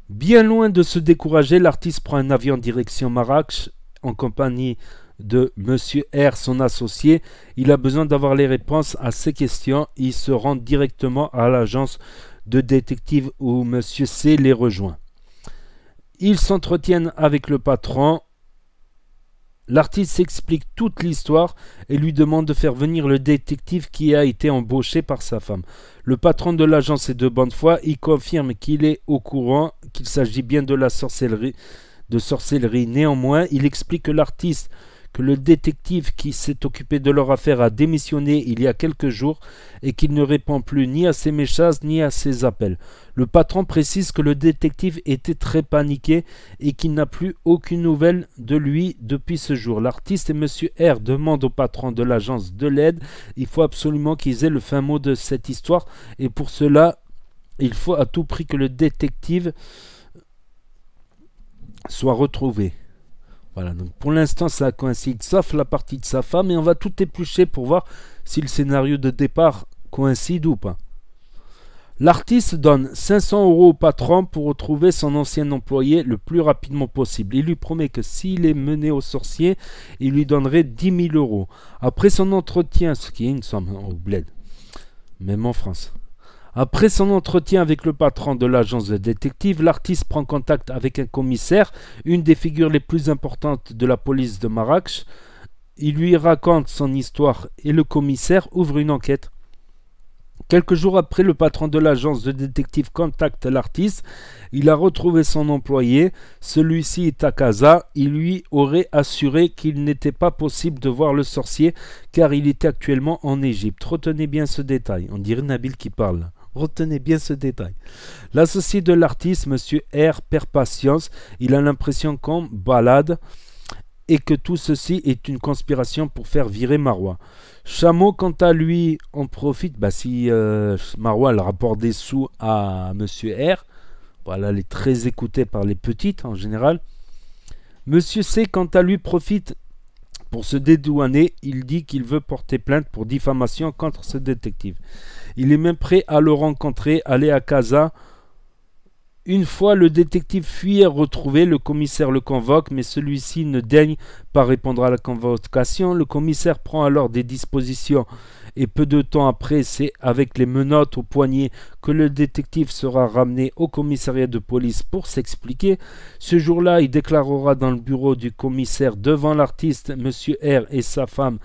Bien loin de se décourager, l'artiste prend un avion en direction Marrakech en compagnie de Monsieur R, son associé. Il a besoin d'avoir les réponses à ses questions. Il se rend directement à l'agence de détective où Monsieur C les rejoint. Ils s'entretiennent avec le patron L'artiste explique toute l'histoire et lui demande de faire venir le détective qui a été embauché par sa femme. Le patron de l'agence est de bonne foi, il confirme qu'il est au courant qu'il s'agit bien de la sorcellerie de sorcellerie. Néanmoins, il explique que l'artiste que le détective qui s'est occupé de leur affaire a démissionné il y a quelques jours et qu'il ne répond plus ni à ses messages ni à ses appels. Le patron précise que le détective était très paniqué et qu'il n'a plus aucune nouvelle de lui depuis ce jour. L'artiste et M. R demandent au patron de l'agence de l'aide. Il faut absolument qu'ils aient le fin mot de cette histoire et pour cela, il faut à tout prix que le détective soit retrouvé. Voilà, donc pour l'instant ça coïncide, sauf la partie de sa femme, et on va tout éplucher pour voir si le scénario de départ coïncide ou pas. L'artiste donne 500 euros au patron pour retrouver son ancien employé le plus rapidement possible. Il lui promet que s'il est mené au sorcier, il lui donnerait 10 000 euros. Après son entretien, ce qui est une somme au oh, bled, même en France. Après son entretien avec le patron de l'agence de détective, l'artiste prend contact avec un commissaire, une des figures les plus importantes de la police de Marrakech. Il lui raconte son histoire et le commissaire ouvre une enquête. Quelques jours après, le patron de l'agence de détective contacte l'artiste. Il a retrouvé son employé. Celui-ci est à casa. Il lui aurait assuré qu'il n'était pas possible de voir le sorcier car il était actuellement en Égypte. Retenez bien ce détail. On dirait Nabil qui parle. Retenez bien ce détail. L'associé de l'artiste, Monsieur R, perd patience. Il a l'impression qu'on balade et que tout ceci est une conspiration pour faire virer Marois. Chameau, quant à lui, en profite. Bah, si euh, Marois le rapporte des sous à Monsieur R, voilà, elle est très écoutée par les petites en général. Monsieur C, quant à lui, profite pour se dédouaner. Il dit qu'il veut porter plainte pour diffamation contre ce détective. Il est même prêt à le rencontrer, aller à Casa. Une fois le détective et retrouvé, le commissaire le convoque, mais celui-ci ne daigne pas répondre à la convocation. Le commissaire prend alors des dispositions et peu de temps après, c'est avec les menottes au poignet que le détective sera ramené au commissariat de police pour s'expliquer. Ce jour-là, il déclarera dans le bureau du commissaire devant l'artiste, M. R et sa femme,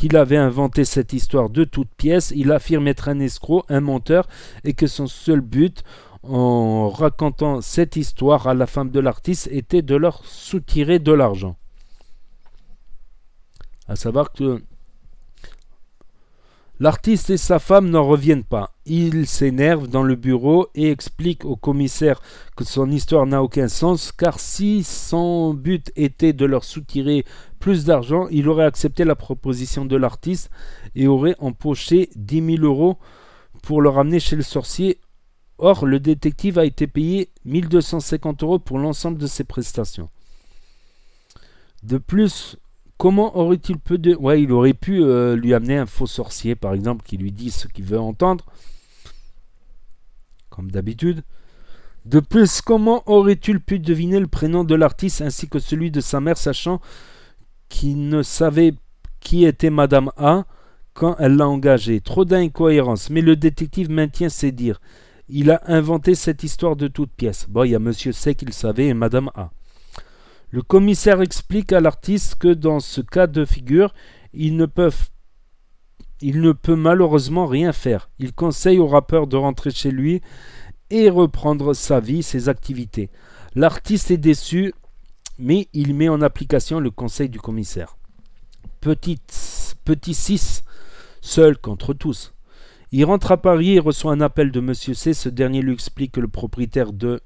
qu'il avait inventé cette histoire de toute pièce. Il affirme être un escroc, un menteur, et que son seul but en racontant cette histoire à la femme de l'artiste était de leur soutirer de l'argent. À savoir que L'artiste et sa femme n'en reviennent pas. Il s'énerve dans le bureau et explique au commissaire que son histoire n'a aucun sens car si son but était de leur soutirer plus d'argent, il aurait accepté la proposition de l'artiste et aurait empoché 10 000 euros pour le ramener chez le sorcier. Or, le détective a été payé 1250 euros pour l'ensemble de ses prestations. De plus, Comment aurait-il pu de... Ouais, il aurait pu euh, lui amener un faux sorcier, par exemple, qui lui dit ce qu'il veut entendre. Comme d'habitude. De plus, comment aurait-il pu deviner le prénom de l'artiste ainsi que celui de sa mère, sachant qu'il ne savait qui était Madame A quand elle l'a engagé Trop d'incohérences. Mais le détective maintient ses dires. Il a inventé cette histoire de toute pièce. Bon, il y a Monsieur C qu'il savait et Madame A. Le commissaire explique à l'artiste que dans ce cas de figure, il ne peut malheureusement rien faire. Il conseille au rappeur de rentrer chez lui et reprendre sa vie, ses activités. L'artiste est déçu, mais il met en application le conseil du commissaire. petit 6, seul contre tous. Il rentre à Paris et reçoit un appel de Monsieur C. Ce dernier lui explique que le propriétaire de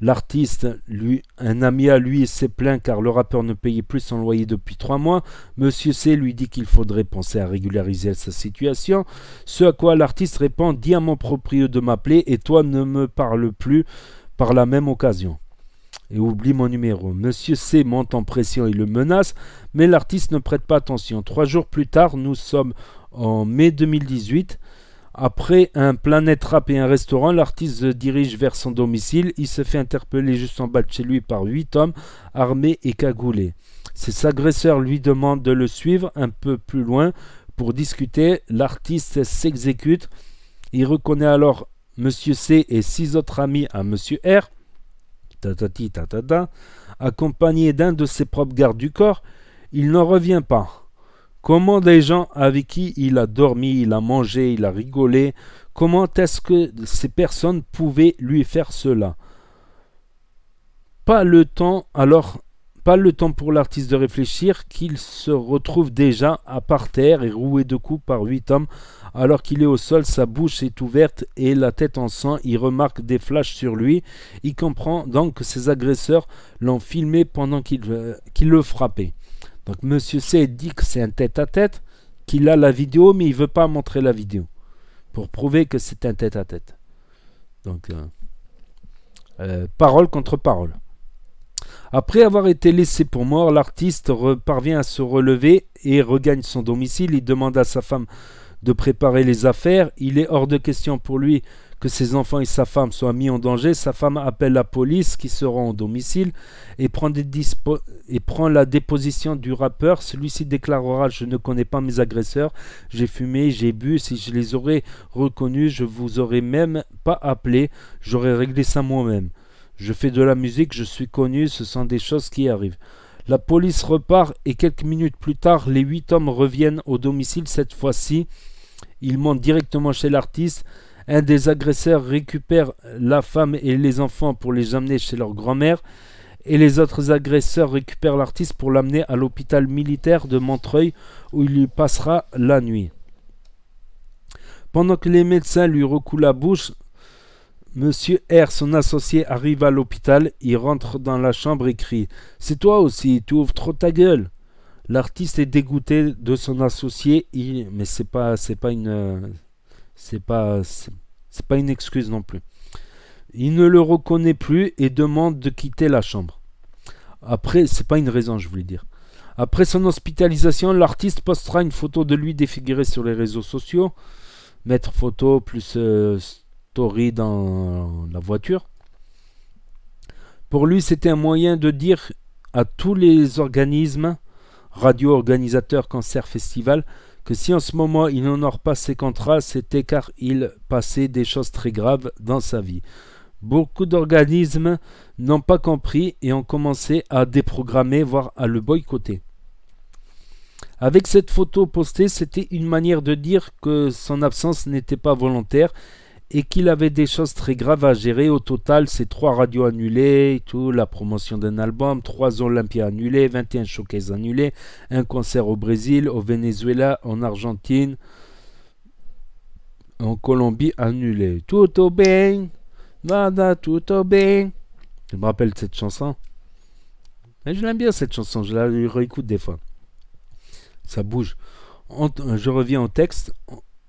L'artiste, lui, un ami à lui, s'est plaint car le rappeur ne payait plus son loyer depuis trois mois. Monsieur C lui dit qu'il faudrait penser à régulariser sa situation. Ce à quoi l'artiste répond Dis à mon propriétaire de m'appeler et toi ne me parle plus par la même occasion. Et oublie mon numéro. Monsieur C monte en pression et le menace, mais l'artiste ne prête pas attention. Trois jours plus tard, nous sommes en mai 2018. Après un planète rap et un restaurant, l'artiste se dirige vers son domicile. Il se fait interpeller juste en bas de chez lui par huit hommes armés et cagoulés. Ses agresseurs lui demandent de le suivre un peu plus loin pour discuter. L'artiste s'exécute. Il reconnaît alors M. C et six autres amis à M. R, accompagné d'un de ses propres gardes du corps. Il n'en revient pas. Comment des gens avec qui il a dormi, il a mangé, il a rigolé, comment est-ce que ces personnes pouvaient lui faire cela Pas le temps, alors, pas le temps pour l'artiste de réfléchir qu'il se retrouve déjà à par terre et roué de coups par huit hommes. Alors qu'il est au sol, sa bouche est ouverte et la tête en sang. Il remarque des flashs sur lui. Il comprend donc que ses agresseurs l'ont filmé pendant qu'il euh, le frappait. Donc Monsieur C dit que c'est un tête-à-tête, qu'il a la vidéo, mais il ne veut pas montrer la vidéo, pour prouver que c'est un tête-à-tête. Donc, euh, euh, parole contre parole. Après avoir été laissé pour mort, l'artiste parvient à se relever et regagne son domicile. Il demande à sa femme de préparer les affaires. Il est hors de question pour lui ses enfants et sa femme soient mis en danger, sa femme appelle la police qui se rend au domicile et prend, des et prend la déposition du rappeur. Celui-ci déclarera Je ne connais pas mes agresseurs, j'ai fumé, j'ai bu, si je les aurais reconnus, je vous aurais même pas appelé, j'aurais réglé ça moi-même. Je fais de la musique, je suis connu, ce sont des choses qui arrivent. La police repart et quelques minutes plus tard, les huit hommes reviennent au domicile cette fois-ci. Ils montent directement chez l'artiste. Un des agresseurs récupère la femme et les enfants pour les amener chez leur grand-mère et les autres agresseurs récupèrent l'artiste pour l'amener à l'hôpital militaire de Montreuil où il lui passera la nuit. Pendant que les médecins lui recoulent la bouche, M. R, son associé, arrive à l'hôpital, il rentre dans la chambre et crie C'est toi aussi, tu ouvres trop ta gueule L'artiste est dégoûté de son associé, il... mais c'est pas, c'est pas une. C'est pas, pas une excuse non plus. Il ne le reconnaît plus et demande de quitter la chambre. Après, c'est pas une raison, je voulais dire. Après son hospitalisation, l'artiste postera une photo de lui défigurée sur les réseaux sociaux. Mettre photo plus euh, story dans la voiture. Pour lui, c'était un moyen de dire à tous les organismes, radio organisateurs, concerts, festivals, que si en ce moment il n'honore pas ses contrats, c'était car il passait des choses très graves dans sa vie. Beaucoup d'organismes n'ont pas compris et ont commencé à déprogrammer, voire à le boycotter. Avec cette photo postée, c'était une manière de dire que son absence n'était pas volontaire et qu'il avait des choses très graves à gérer. Au total, c'est trois radios annulées, tout, la promotion d'un album, trois Olympiades annulées, 21 showcases annulés, un concert au Brésil, au Venezuela, en Argentine, en Colombie annulé. Tout au bien, nada tout au bien. Je me rappelle cette chanson. je l'aime bien cette chanson, je la réécoute des fois. Ça bouge. je reviens au texte.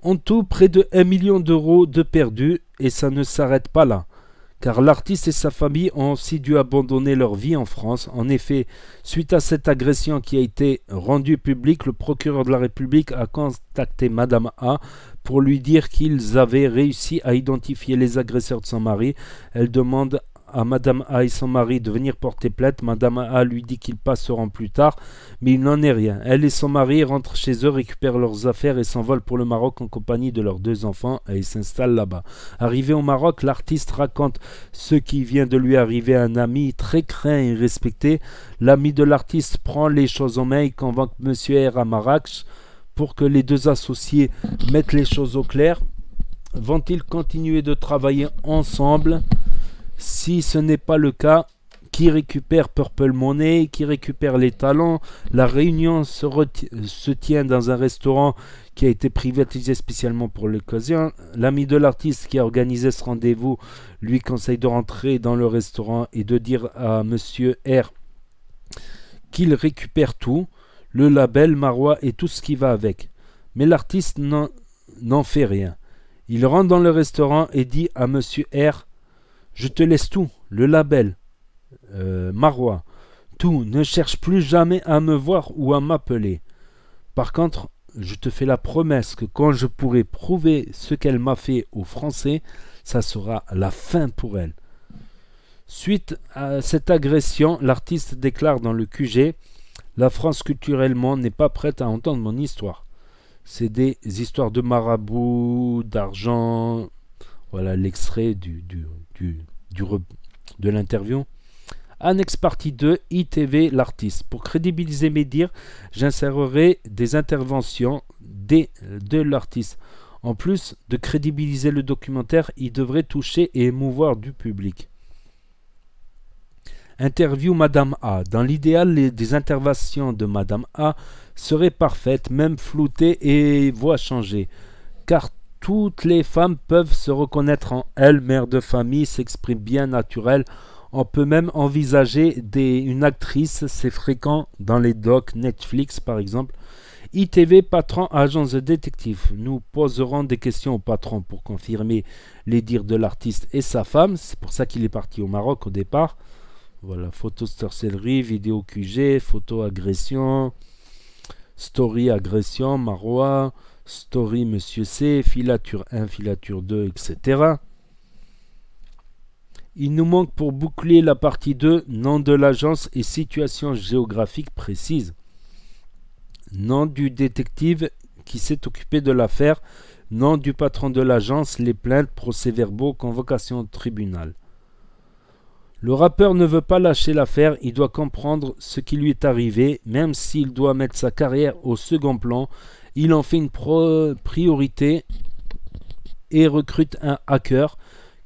En tout, près de 1 million d'euros de perdus, et ça ne s'arrête pas là. Car l'artiste et sa famille ont aussi dû abandonner leur vie en France. En effet, suite à cette agression qui a été rendue publique, le procureur de la République a contacté Madame A pour lui dire qu'ils avaient réussi à identifier les agresseurs de son mari. Elle demande à Madame A et son mari de venir porter plainte. Madame A lui dit qu'ils passeront plus tard, mais il n'en est rien. Elle et son mari rentrent chez eux, récupèrent leurs affaires et s'envolent pour le Maroc en compagnie de leurs deux enfants et s'installent là-bas. Arrivé au Maroc, l'artiste raconte ce qui vient de lui arriver à un ami très craint et respecté. L'ami de l'artiste prend les choses en main et convoque Monsieur R à Marrakech pour que les deux associés mettent les choses au clair. Vont-ils continuer de travailler ensemble si ce n'est pas le cas, qui récupère Purple Money, qui récupère les talents. La réunion se, tient dans un restaurant qui a été privatisé spécialement pour l'occasion. L'ami de l'artiste qui a organisé ce rendez-vous lui conseille de rentrer dans le restaurant et de dire à Monsieur R qu'il récupère tout, le label, Marois et tout ce qui va avec. Mais l'artiste n'en fait rien. Il rentre dans le restaurant et dit à Monsieur R je te laisse tout, le label, euh, Marois, tout, ne cherche plus jamais à me voir ou à m'appeler. Par contre, je te fais la promesse que quand je pourrai prouver ce qu'elle m'a fait aux Français, ça sera la fin pour elle. Suite à cette agression, l'artiste déclare dans le QG La France culturellement n'est pas prête à entendre mon histoire. C'est des histoires de marabouts, d'argent, voilà l'extrait du, du, du, de l'interview. Annexe partie 2, ITV l'artiste. Pour crédibiliser mes dires, j'insérerai des interventions des, de l'artiste. En plus de crédibiliser le documentaire, il devrait toucher et émouvoir du public. Interview Madame A. Dans l'idéal, des interventions de Madame A seraient parfaites, même floutées et voix changées. Carte toutes les femmes peuvent se reconnaître en elle, mère de famille, s'exprime bien naturelle. On peut même envisager une actrice, c'est fréquent dans les docs Netflix par exemple. ITV, patron, agence de détective. Nous poserons des questions au patron pour confirmer les dires de l'artiste et sa femme. C'est pour ça qu'il est parti au Maroc au départ. Voilà, photo sorcellerie, vidéo QG, photo agression, story agression, marois story Monsieur C, filature 1, filature 2, etc. Il nous manque pour boucler la partie 2 nom de l'agence et situation géographique précise. Nom du détective qui s'est occupé de l'affaire, nom du patron de l'agence, les plaintes, procès-verbaux, convocation au tribunal. Le rappeur ne veut pas lâcher l'affaire, il doit comprendre ce qui lui est arrivé, même s'il doit mettre sa carrière au second plan il en fait une priorité et recrute un hacker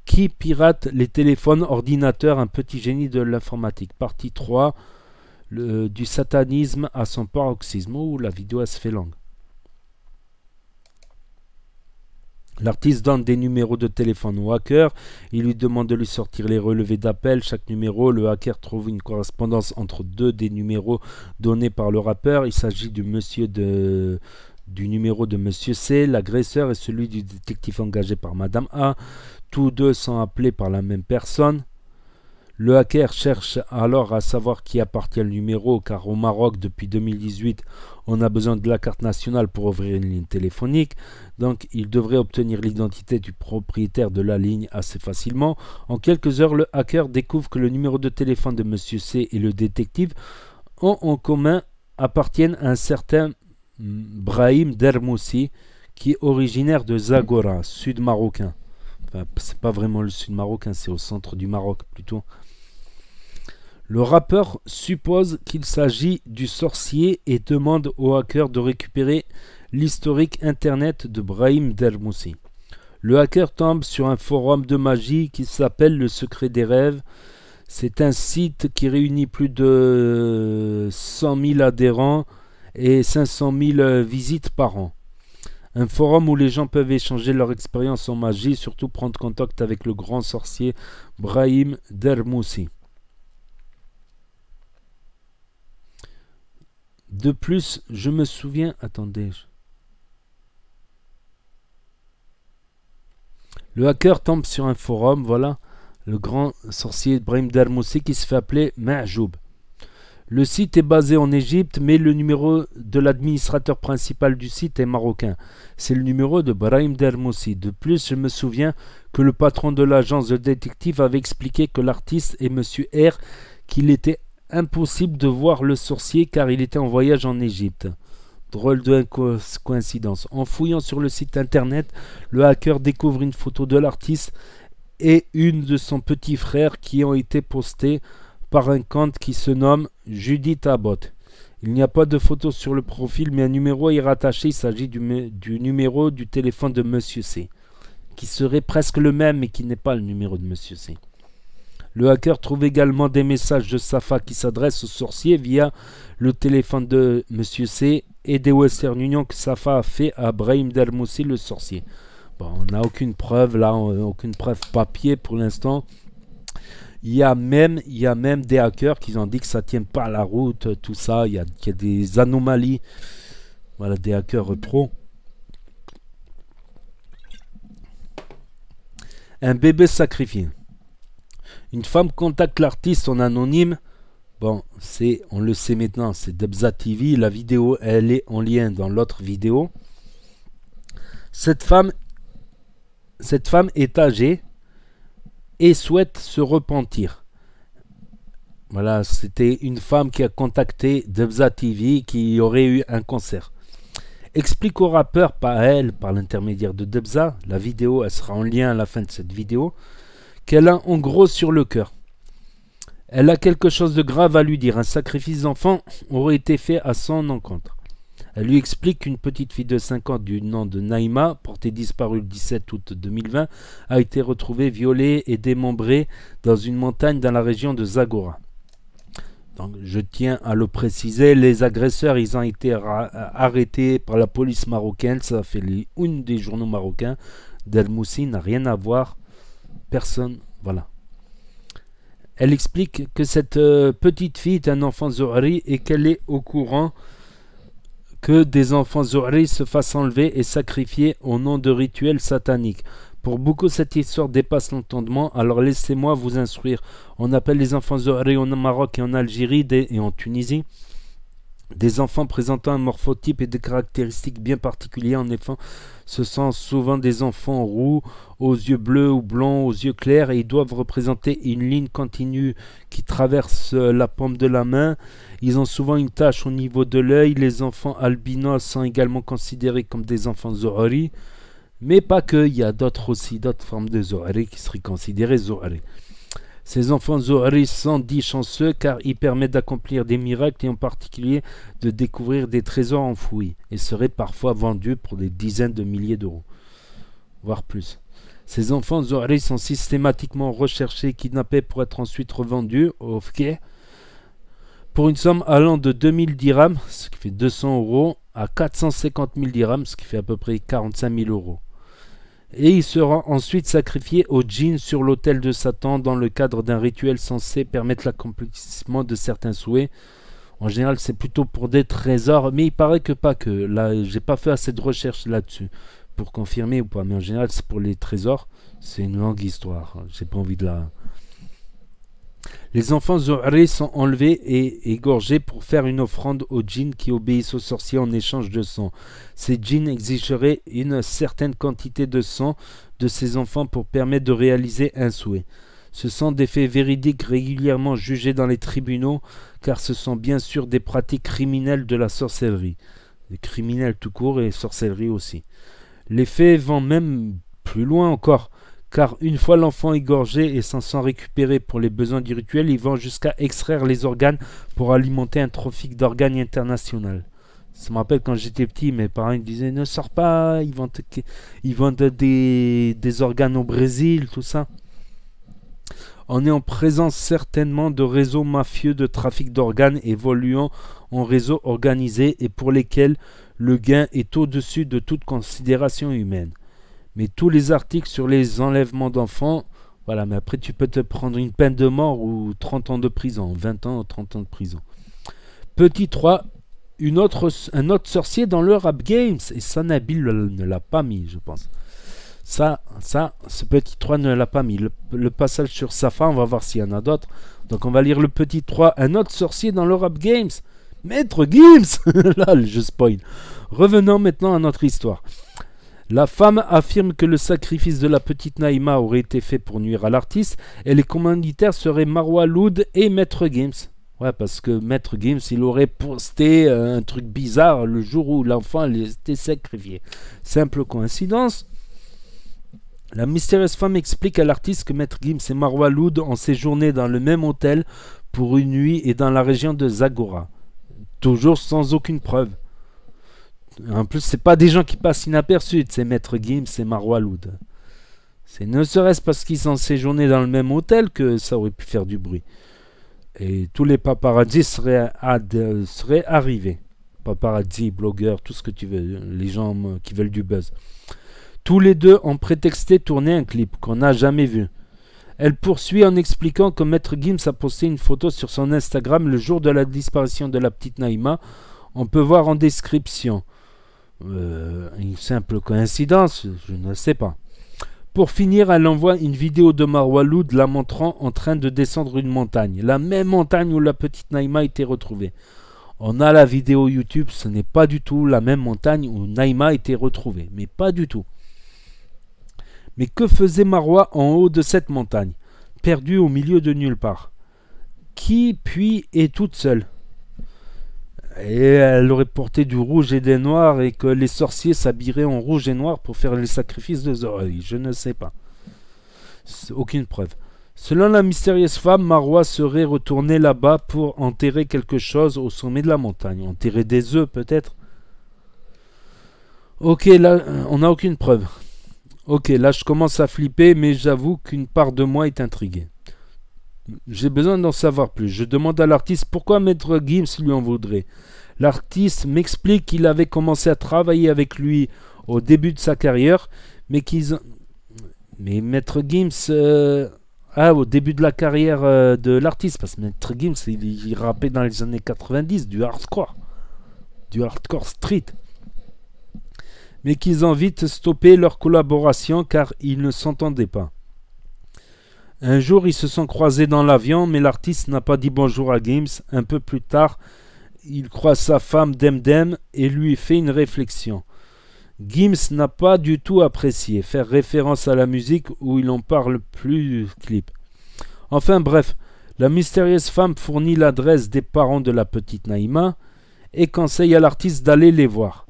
qui pirate les téléphones, ordinateurs, un petit génie de l'informatique. Partie 3, du satanisme à son paroxysme. où la vidéo se fait langue. L'artiste donne des numéros de téléphone au hacker, il lui demande de lui sortir les relevés d'appel, chaque numéro, le hacker trouve une correspondance entre deux des numéros donnés par le rappeur, il s'agit du monsieur de du numéro de Monsieur C, l'agresseur et celui du détective engagé par Madame A. Tous deux sont appelés par la même personne. Le hacker cherche alors à savoir qui appartient le numéro car au Maroc depuis 2018 on a besoin de la carte nationale pour ouvrir une ligne téléphonique donc il devrait obtenir l'identité du propriétaire de la ligne assez facilement. En quelques heures le hacker découvre que le numéro de téléphone de Monsieur C et le détective ont en commun appartiennent à un certain Brahim Dermoussi, qui est originaire de Zagora, sud marocain. Enfin, c'est pas vraiment le sud marocain, c'est au centre du Maroc plutôt. Le rappeur suppose qu'il s'agit du sorcier et demande au hacker de récupérer l'historique internet de Brahim Dermoussi. Le hacker tombe sur un forum de magie qui s'appelle Le Secret des Rêves. C'est un site qui réunit plus de 100 000 adhérents et 500 000 euh, visites par an. Un forum où les gens peuvent échanger leur expérience en magie, surtout prendre contact avec le grand sorcier Brahim Dermoussi. De plus, je me souviens, attendez. Le hacker tombe sur un forum, voilà, le grand sorcier Brahim Dermoussi qui se fait appeler Mahjoub. Le site est basé en Égypte, mais le numéro de l'administrateur principal du site est marocain. C'est le numéro de Brahim Dermoussi. De plus, je me souviens que le patron de l'agence de détective avait expliqué que l'artiste et M. R qu'il était impossible de voir le sorcier car il était en voyage en Égypte. Drôle de coïncidence. En fouillant sur le site internet, le hacker découvre une photo de l'artiste et une de son petit frère qui ont été postées par un compte qui se nomme Judith Abbott. Il n'y a pas de photo sur le profil, mais un numéro est rattaché. Il s'agit du, numéro du téléphone de Monsieur C, qui serait presque le même, mais qui n'est pas le numéro de Monsieur C. Le hacker trouve également des messages de Safa qui s'adressent au sorcier via le téléphone de Monsieur C et des Western Union que Safa a fait à Brahim Dalmoussi, le sorcier. Bon, on n'a aucune preuve là, aucune preuve papier pour l'instant. Il y a même, il même des hackers qui ont dit que ça tient pas la route, tout ça. Il y a, des anomalies. Voilà, des hackers pro. Un bébé sacrifié. Une femme contacte l'artiste en anonyme. Bon, c'est, on le sait maintenant, c'est Debza La vidéo, elle est en lien dans l'autre vidéo. Cette femme, cette femme est âgée et souhaite se repentir. Voilà, c'était une femme qui a contacté Debza TV qui aurait eu un cancer. Explique au rappeur à elle, par l'intermédiaire de Debza, la vidéo, elle sera en lien à la fin de cette vidéo, qu'elle a en gros sur le cœur. Elle a quelque chose de grave à lui dire, un sacrifice d'enfant aurait été fait à son encontre. Elle lui explique qu'une petite fille de 5 ans du nom de Naïma, portée disparue le 17 août 2020, a été retrouvée violée et démembrée dans une montagne dans la région de Zagora. Donc, je tiens à le préciser, les agresseurs, ils ont été arrêtés par la police marocaine, ça fait une des journaux marocains. Delmoussi n'a rien à voir, personne, voilà. Elle explique que cette euh, petite fille est un enfant Zohari et qu'elle est au courant que des enfants Zuhri se fassent enlever et sacrifier au nom de rituels sataniques. Pour beaucoup, cette histoire dépasse l'entendement, alors laissez-moi vous instruire. On appelle les enfants Zuhri au Maroc et en Algérie et en Tunisie des enfants présentant un morphotype et des caractéristiques bien particulières, en effet, ce sont souvent des enfants roux, aux yeux bleus ou blonds, aux yeux clairs, et ils doivent représenter une ligne continue qui traverse euh, la paume de la main. Ils ont souvent une tache au niveau de l'œil. Les enfants albinos sont également considérés comme des enfants Zoharis, mais pas que, il y a d'autres aussi, d'autres formes de Zoharis qui seraient considérées Zoharis. Ces enfants Zoharis sont dits chanceux car ils permettent d'accomplir des miracles et en particulier de découvrir des trésors enfouis et seraient parfois vendus pour des dizaines de milliers d'euros, voire plus. Ces enfants Zoharis sont systématiquement recherchés et kidnappés pour être ensuite revendus au Ofke pour une somme allant de 2000 dirhams, ce qui fait 200 euros, à 450 000 dirhams, ce qui fait à peu près 45 000 euros et il sera ensuite sacrifié au djinn sur l'autel de Satan dans le cadre d'un rituel censé permettre l'accomplissement de certains souhaits. En général, c'est plutôt pour des trésors, mais il paraît que pas que. Là, j'ai pas fait assez de recherches là-dessus pour confirmer ou pas, mais en général, c'est pour les trésors. C'est une longue histoire. J'ai pas envie de la, les enfants Zohri sont enlevés et égorgés pour faire une offrande aux djinns qui obéissent aux sorciers en échange de sang. Ces djinns exigeraient une certaine quantité de sang de ces enfants pour permettre de réaliser un souhait. Ce sont des faits véridiques régulièrement jugés dans les tribunaux, car ce sont bien sûr des pratiques criminelles de la sorcellerie. Les criminels tout court et sorcellerie aussi. Les faits vont même plus loin encore car une fois l'enfant égorgé et sans sang récupéré pour les besoins du rituel, ils vont jusqu'à extraire les organes pour alimenter un trafic d'organes international. Ça me rappelle quand j'étais petit, mes parents me disaient ne sors pas, ils vendent, ils des organes au Brésil, tout ça. On est en présence certainement de réseaux mafieux de trafic d'organes évoluant en réseaux organisés et pour lesquels le gain est au-dessus de toute considération humaine mais tous les articles sur les enlèvements d'enfants, voilà, mais après tu peux te prendre une peine de mort ou 30 ans de prison, 20 ans ou 30 ans de prison. Petit 3, un autre sorcier dans le rap games, et ça Nabil ne l'a pas mis, je pense. Ça, ça, ce petit 3 ne l'a pas mis. Le, passage sur Safa, on va voir s'il y en a d'autres. Donc on va lire le petit 3, un autre sorcier dans l'Europe rap games. Maître Gims [LAUGHS] Là, je spoil. Revenons maintenant à notre histoire. La femme affirme que le sacrifice de la petite Naïma aurait été fait pour nuire à l'artiste et les commanditaires seraient Marwa Loud et Maître Gims. Ouais, parce que Maître Gims, il aurait posté euh, un truc bizarre le jour où l'enfant était sacrifié. Simple coïncidence. La mystérieuse femme explique à l'artiste que Maître Gims et Marwa Loud ont séjourné dans le même hôtel pour une nuit et dans la région de Zagora. Toujours sans aucune preuve. En plus, c'est pas des gens qui passent inaperçus, c'est Maître Gims et Marwa Loud. C'est ne serait-ce parce qu'ils sont séjournés dans le même hôtel que ça aurait pu faire du bruit. Et tous les paparazzi seraient, seraient arrivés. Paparazzi, blogueurs, tout ce que tu veux, les gens qui veulent du buzz. Tous les deux ont prétexté tourner un clip qu'on n'a jamais vu. Elle poursuit en expliquant que Maître Gims a posté une photo sur son Instagram le jour de la disparition de la petite Naïma. On peut voir en description. Euh, une simple coïncidence, je ne sais pas. Pour finir, elle envoie une vidéo de Marwa Loud la montrant en train de descendre une montagne, la même montagne où la petite Naïma était retrouvée. On a la vidéo YouTube, ce n'est pas du tout la même montagne où Naïma été retrouvée, mais pas du tout. Mais que faisait Marwa en haut de cette montagne, perdue au milieu de nulle part Qui puis est toute seule et elle aurait porté du rouge et des noirs et que les sorciers s'habilleraient en rouge et noir pour faire les sacrifices de Zoroi. Je ne sais pas. Aucune preuve. Selon la mystérieuse femme, Marois serait retournée là-bas pour enterrer quelque chose au sommet de la montagne. Enterrer des œufs peut-être Ok, là, euh, on n'a aucune preuve. Ok, là je commence à flipper, mais j'avoue qu'une part de moi est intriguée. J'ai besoin d'en savoir plus. Je demande à l'artiste pourquoi Maître Gims lui en voudrait. L'artiste m'explique qu'il avait commencé à travailler avec lui au début de sa carrière, mais qu'ils... Mais Maître Gims... Euh, ah, au début de la carrière euh, de l'artiste, parce que Maître Gims, il, rapait dans les années 90 du hardcore. Du hardcore street mais qu'ils ont vite stoppé leur collaboration car ils ne s'entendaient pas. Un jour, ils se sont croisés dans l'avion, mais l'artiste n'a pas dit bonjour à Gims. Un peu plus tard, il croise sa femme Demdem et lui fait une réflexion. Gims n'a pas du tout apprécié faire référence à la musique où il en parle plus du clip. Enfin bref, la mystérieuse femme fournit l'adresse des parents de la petite Naïma et conseille à l'artiste d'aller les voir.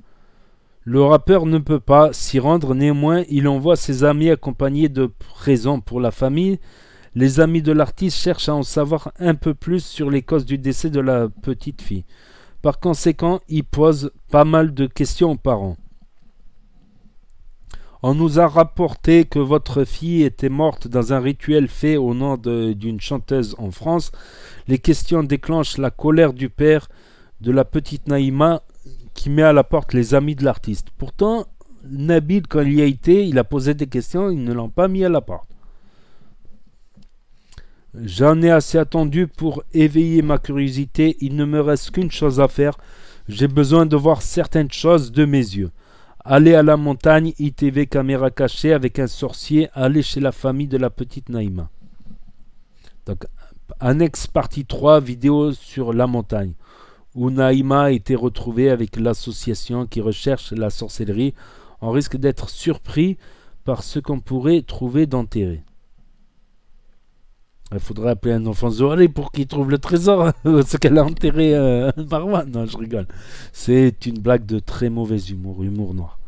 Le rappeur ne peut pas s'y rendre, néanmoins il envoie ses amis accompagnés de présents pour la famille. Les amis de l'artiste cherchent à en savoir un peu plus sur les causes du décès de la petite fille. Par conséquent, il pose pas mal de questions aux parents. On nous a rapporté que votre fille était morte dans un rituel fait au nom d'une chanteuse en France. Les questions déclenchent la colère du père de la petite Naïma qui met à la porte les amis de l'artiste. Pourtant, Nabil, quand il y a été, il a posé des questions, ils ne l'ont pas mis à la porte. J'en ai assez attendu pour éveiller ma curiosité, il ne me reste qu'une chose à faire, j'ai besoin de voir certaines choses de mes yeux. Aller à la montagne, ITV caméra cachée avec un sorcier, aller chez la famille de la petite Naïma. Donc, annexe partie 3, vidéo sur la montagne où Naïma a été retrouvée avec l'association qui recherche la sorcellerie, on risque d'être surpris par ce qu'on pourrait trouver d'enterré. Il faudrait appeler un enfant zoré pour qu'il trouve le trésor, [LAUGHS] ce qu'elle a enterré euh, Marwa Non, je rigole. C'est une blague de très mauvais humour, humour noir.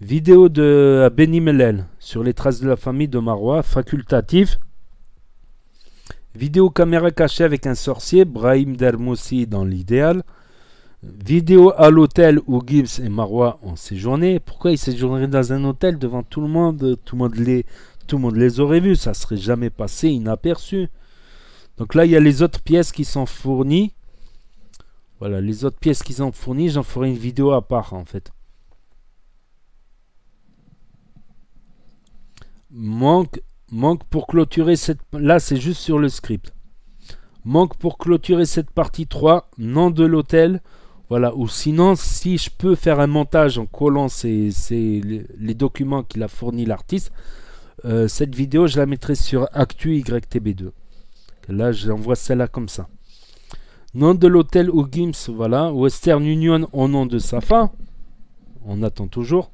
Vidéo de Benny Mellel sur les traces de la famille de Marwa, facultatif. Vidéo caméra cachée avec un sorcier, Brahim Dermoussi dans l'idéal. Vidéo à l'hôtel où Gibbs et Marwa ont séjourné. Pourquoi ils séjourneraient dans un hôtel devant tout le monde Tout le monde les, tout le monde les aurait vus, ça serait jamais passé inaperçu. Donc là, il y a les autres pièces qui sont fournies. Voilà, les autres pièces qu'ils ont fournies, j'en ferai une vidéo à part en fait. Manque Manque pour clôturer cette... Là, c'est juste sur le script. Manque pour clôturer cette partie 3, nom de l'hôtel. Voilà, ou sinon, si je peux faire un montage en collant ces, ces, les documents qu'il a fourni l'artiste, euh, cette vidéo, je la mettrai sur Actu YTB2. Là, j'envoie celle-là comme ça. Nom de l'hôtel ou Gims, voilà. Western Union au nom de sa fin. On attend toujours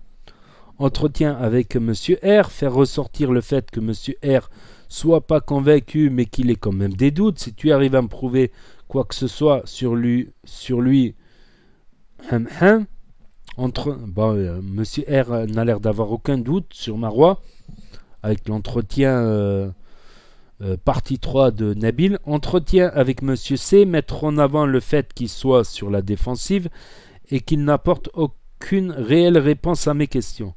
entretien avec Monsieur R, faire ressortir le fait que Monsieur R soit pas convaincu mais qu'il ait quand même des doutes. Si tu arrives à me prouver quoi que ce soit sur lui, sur lui, hein, hein, entre, Monsieur R n'a l'air d'avoir aucun doute sur Marois avec l'entretien euh, euh, partie 3 de Nabil. Entretien avec Monsieur C, mettre en avant le fait qu'il soit sur la défensive et qu'il n'apporte aucune réelle réponse à mes questions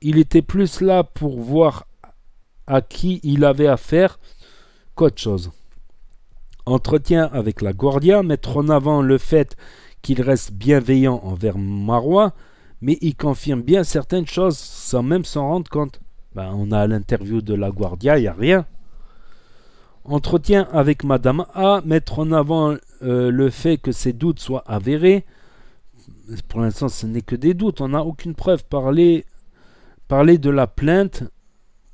il était plus là pour voir à qui il avait affaire qu'autre chose. Entretien avec la Guardia, mettre en avant le fait qu'il reste bienveillant envers Marois, mais il confirme bien certaines choses sans même s'en rendre compte. Ben, on a l'interview de la Guardia, il n'y a rien. Entretien avec Madame A, mettre en avant euh, le fait que ses doutes soient avérés. Pour l'instant, ce n'est que des doutes, on n'a aucune preuve. les parler de la plainte,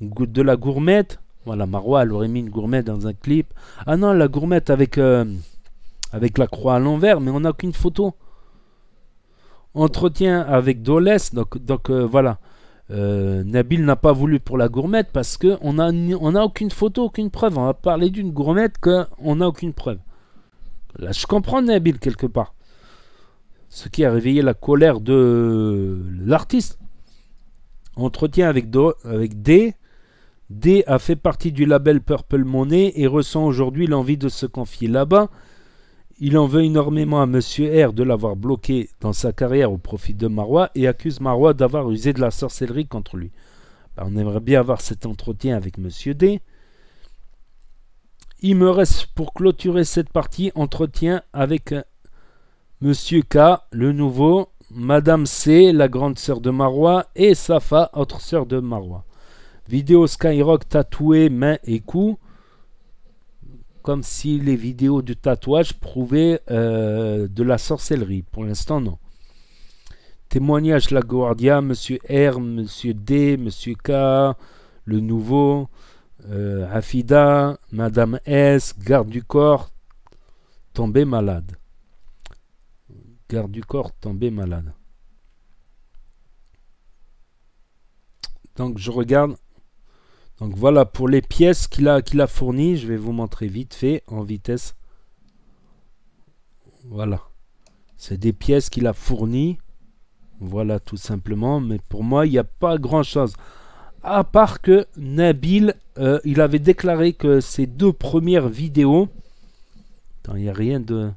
de la gourmette. Voilà, Marois, elle aurait mis une gourmette dans un clip. Ah non, la gourmette avec, euh, avec la croix à l'envers, mais on n'a aucune photo. Entretien avec Doles donc, donc euh, voilà. Euh, Nabil n'a pas voulu pour la gourmette parce qu'on n'a on a aucune photo, aucune preuve. On va parler d'une gourmette qu'on n'a aucune preuve. Là, je comprends Nabil quelque part. Ce qui a réveillé la colère de l'artiste. Entretien avec, avec D. D a fait partie du label Purple Money et ressent aujourd'hui l'envie de se confier là-bas. Il en veut énormément à Monsieur R de l'avoir bloqué dans sa carrière au profit de Marois et accuse Marois d'avoir usé de la sorcellerie contre lui. Ben, on aimerait bien avoir cet entretien avec Monsieur D. Il me reste pour clôturer cette partie entretien avec Monsieur K, le nouveau. Madame C, la grande sœur de Marois et Safa, autre sœur de Marois Vidéo Skyrock tatouée main et cou comme si les vidéos de tatouage prouvaient euh, de la sorcellerie. Pour l'instant, non. Témoignage La Guardia, Monsieur R, Monsieur D, Monsieur K, Le Nouveau, euh, Afida, Madame S, Garde du Corps, tombé malade du corps tombé malade. Donc je regarde. Donc voilà pour les pièces qu'il a, qu'il a fournies. Je vais vous montrer vite fait en vitesse. Voilà. C'est des pièces qu'il a fournies. Voilà tout simplement. Mais pour moi, il n'y a pas grand chose. À part que Nabil, euh, il avait déclaré que ses deux premières vidéos... Attends, il n'y a rien de...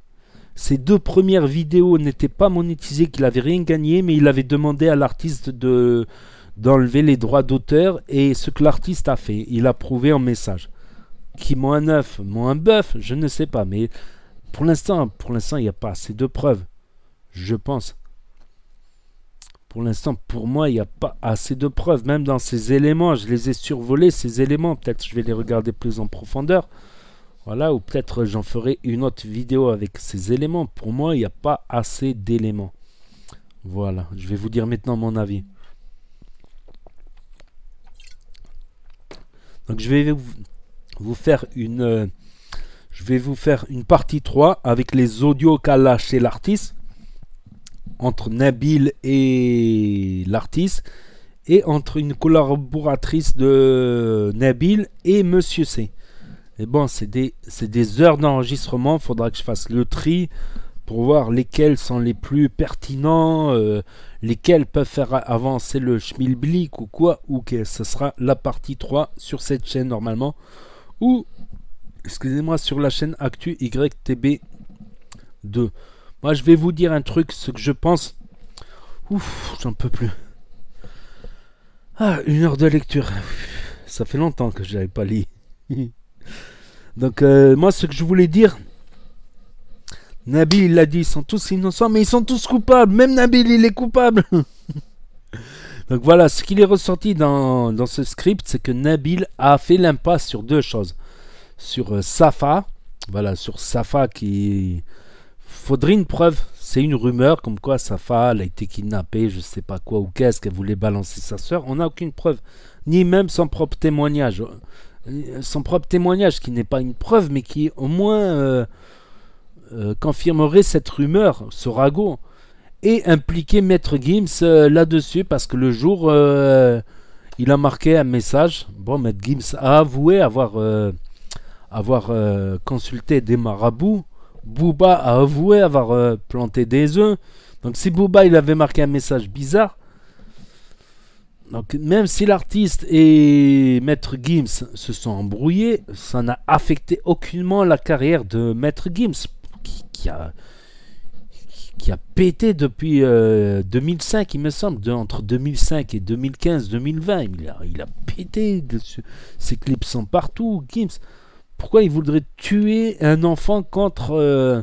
Ces deux premières vidéos n'étaient pas monétisées, qu'il n'avait rien gagné, mais il avait demandé à l'artiste de d'enlever les droits d'auteur et ce que l'artiste a fait, il a prouvé en message. Qui moins un œuf, moins un bœuf, je ne sais pas, mais pour l'instant, pour l'instant, il n'y a pas assez de preuves, je pense. Pour l'instant, pour moi, il n'y a pas assez de preuves, même dans ces éléments, je les ai survolés, ces éléments, peut-être je vais les regarder plus en profondeur. Voilà, ou peut-être j'en ferai une autre vidéo avec ces éléments. Pour moi, il n'y a pas assez d'éléments. Voilà, je vais vous dire maintenant mon avis. Donc je vais vous faire une euh, je vais vous faire une partie 3 avec les audios qu'a lâché l'artiste entre Nabil et l'artiste et entre une collaboratrice de Nabil et Monsieur C. Et bon, c'est des, heures d'enregistrement. il Faudra que je fasse le tri pour voir lesquels sont les plus pertinents, euh, lesquels peuvent faire avancer le schmilblick ou quoi. Ou que ce sera la partie 3 sur cette chaîne normalement. Ou, excusez-moi, sur la chaîne Actu YTB2. Moi, je vais vous dire un truc, ce que je pense. Ouf, j'en peux plus. Ah, une heure de lecture. Ça fait longtemps que je n'avais pas lu. [LAUGHS] Donc euh, moi ce que je voulais dire, Nabil l'a dit, ils sont tous innocents, mais ils sont tous coupables. Même Nabil il est coupable. [LAUGHS] Donc voilà, ce qu'il est ressorti dans, ce script, c'est que Nabil a fait l'impasse sur deux choses. Sur euh, Safa, voilà, sur Safa qui... Faudrait une preuve, c'est une rumeur comme quoi Safa elle a été kidnappée, je sais pas quoi ou qu'est-ce qu'elle voulait balancer sa soeur. On n'a aucune preuve, ni même son propre témoignage. Euh, son propre témoignage, qui n'est pas une preuve, mais qui au moins euh, euh, confirmerait cette rumeur, ce ragot, et impliquer Maître Gims là-dessus, parce que le jour, il a marqué un message. Bon, Maître Gims a avoué avoir, avoir consulté des marabouts. Booba a avoué avoir planté des œufs. Donc si Booba il avait marqué un message bizarre, donc même si l'artiste et Maître Gims se sont embrouillés, ça n'a affecté aucunement la carrière de Maître Gims, qui, a, pété depuis 2005, euh, il me semble, entre 2005 et 2015-2020. Il a, il a, pété, dessus. ses clips sont partout, Gims. Pourquoi il voudrait tuer un enfant contre... Euh,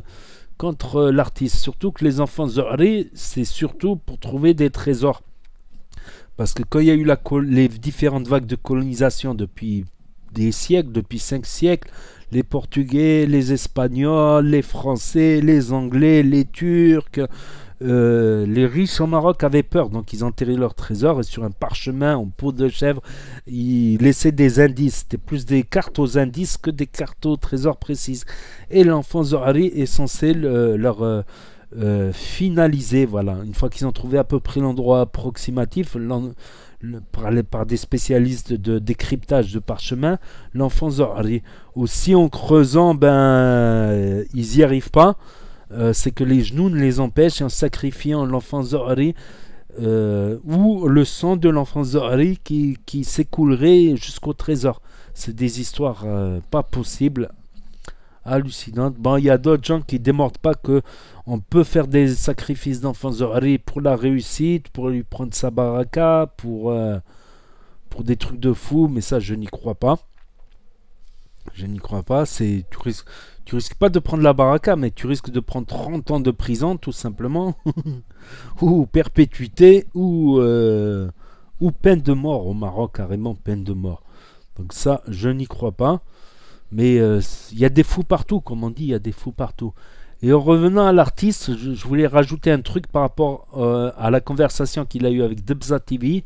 contre euh, l'artiste, surtout que les enfants Zohri, c'est surtout pour trouver des trésors. Parce que quand il y a eu la les différentes vagues de colonisation depuis des siècles, depuis cinq siècles, les Portugais, les Espagnols, les Français, les Anglais, les Turcs, euh, les riches au Maroc avaient peur, donc ils enterraient leurs trésors et sur un parchemin en peau de chèvre, ils laissaient des indices. C'était plus des cartes aux indices que des cartes aux trésors précises. Et l'enfant Zohari est censé leur, euh, euh, finalisé. Voilà. Une fois qu'ils ont trouvé à peu près l'endroit approximatif, le, par, par, des spécialistes de décryptage de parchemin, l'enfant ou Aussi en creusant, ben, euh, ils n'y arrivent pas. Euh, c'est que les genoux ne les empêchent et en sacrifiant l'enfant zorri ou le sang de l'enfant zorri qui, qui s'écoulerait jusqu'au trésor. C'est des histoires pas possibles hallucinante. Bon, il y a d'autres gens qui démordent pas que on peut faire des sacrifices d'enfants riz pour la réussite, pour lui prendre sa baraka, pour, euh, pour des trucs de fou, mais ça, je n'y crois pas. Je n'y crois pas. C'est tu risques, tu risques pas de prendre la baraka, mais tu risques de prendre 30 ans de prison, tout simplement, [LAUGHS] ou perpétuité, ou, euh, ou peine de mort au Maroc, carrément peine de mort. Donc ça, je n'y crois pas. Mais euh, il y a des fous partout, comme on dit, il y a des fous partout. Et en revenant à l'artiste, je, voulais rajouter un truc par rapport euh, à la conversation qu'il a eu avec Debza TV.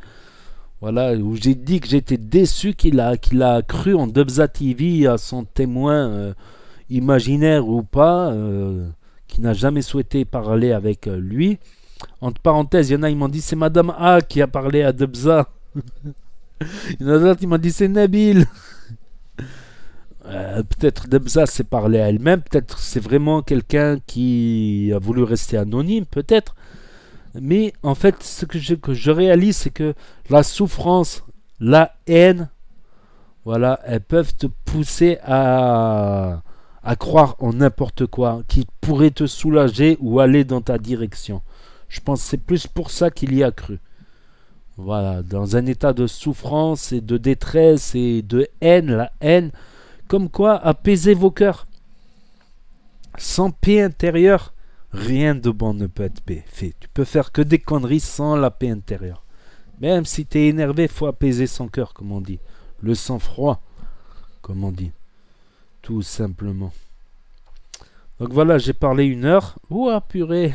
Voilà, où j'ai dit que j'étais déçu qu'il a, qu'il a cru en Debza TV à son témoin euh, imaginaire ou pas, qui n'a jamais souhaité parler avec lui. Entre parenthèses, il y en a, qui m'ont dit c'est Madame A qui a parlé à Debza. [LAUGHS] il y en a d'autres, m'ont dit c'est Nabil. [LAUGHS] Euh, peut-être Demza s'est parlé à elle-même, peut-être c'est vraiment quelqu'un qui a voulu rester anonyme, peut-être. Mais en fait, ce que je, réalise, c'est que la souffrance, la haine, voilà, elles peuvent te pousser à, à croire en n'importe quoi qui pourrait te soulager ou aller dans ta direction. Je pense que c'est plus pour ça qu'il y a cru. Voilà, dans un état de souffrance et de détresse et de haine, la haine, comme quoi, apaiser vos cœurs. Sans paix intérieure, rien de bon ne peut être fait. Tu peux faire que des conneries sans la paix intérieure. Même si tu es énervé, faut apaiser son cœur, comme on dit. Le sang-froid, comme on dit. Tout simplement. Donc voilà, j'ai parlé une heure. Ouah, purée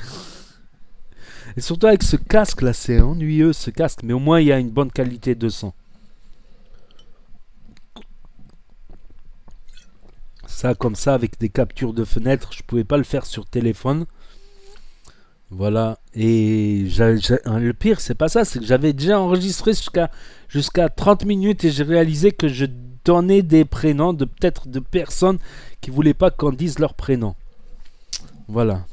Et surtout avec ce casque là, c'est ennuyeux ce casque, mais au moins il y a une bonne qualité de sang Ça, comme ça, avec des captures de fenêtres, je pouvais pas le faire sur téléphone. Voilà. Et hein, le pire, c'est pas ça, c'est que j'avais déjà enregistré jusqu'à jusqu'à 30 minutes et j'ai réalisé que je donnais des prénoms de peut-être de personnes qui voulaient pas qu'on dise leur prénom. Voilà.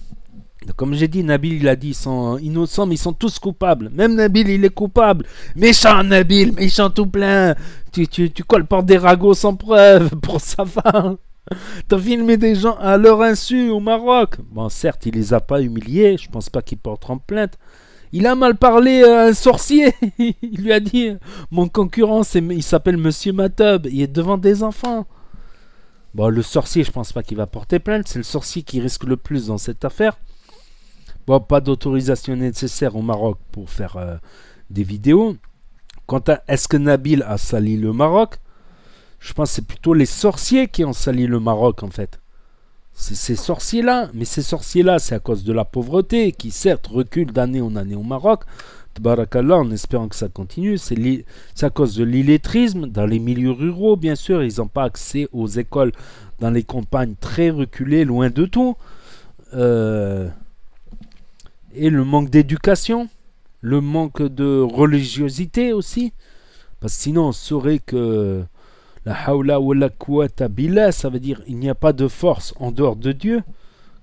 comme j'ai dit, Nabil, il a dit, ils sont innocents, mais ils sont tous coupables. Même Nabil, il est coupable. Méchant, Nabil, méchant tout plein. Tu, tu, tu colles par des ragots sans preuve [LAUGHS] pour sa femme. T'as filmé des gens à leur insu au Maroc. Bon, certes, il les a pas humiliés. Je pense pas qu'ils porteront plainte. Il a mal parlé à un sorcier. [LAUGHS] il lui a dit Mon concurrent, il s'appelle Monsieur Matub. Il est devant des enfants. Bon, le sorcier, je pense pas qu'il va porter plainte. C'est le sorcier qui risque le plus dans cette affaire. Bon, pas d'autorisation nécessaire au Maroc pour faire euh, des vidéos. Quant à est-ce que Nabil a sali le Maroc je pense que c'est plutôt les sorciers qui ont sali le Maroc, en fait. C'est ces sorciers-là, mais ces sorciers-là, c'est à cause de la pauvreté qui, certes, recule d'année en année au Maroc. Tabarakallah, en espérant que ça continue. C'est à cause de l'illettrisme. Dans les milieux ruraux, bien sûr, ils n'ont pas accès aux écoles dans les campagnes très reculées, loin de tout. Euh, et le manque d'éducation, le manque de religiosité aussi. Parce que sinon, on saurait que la hawla ou la ça veut dire il n'y a pas de force en dehors de Dieu.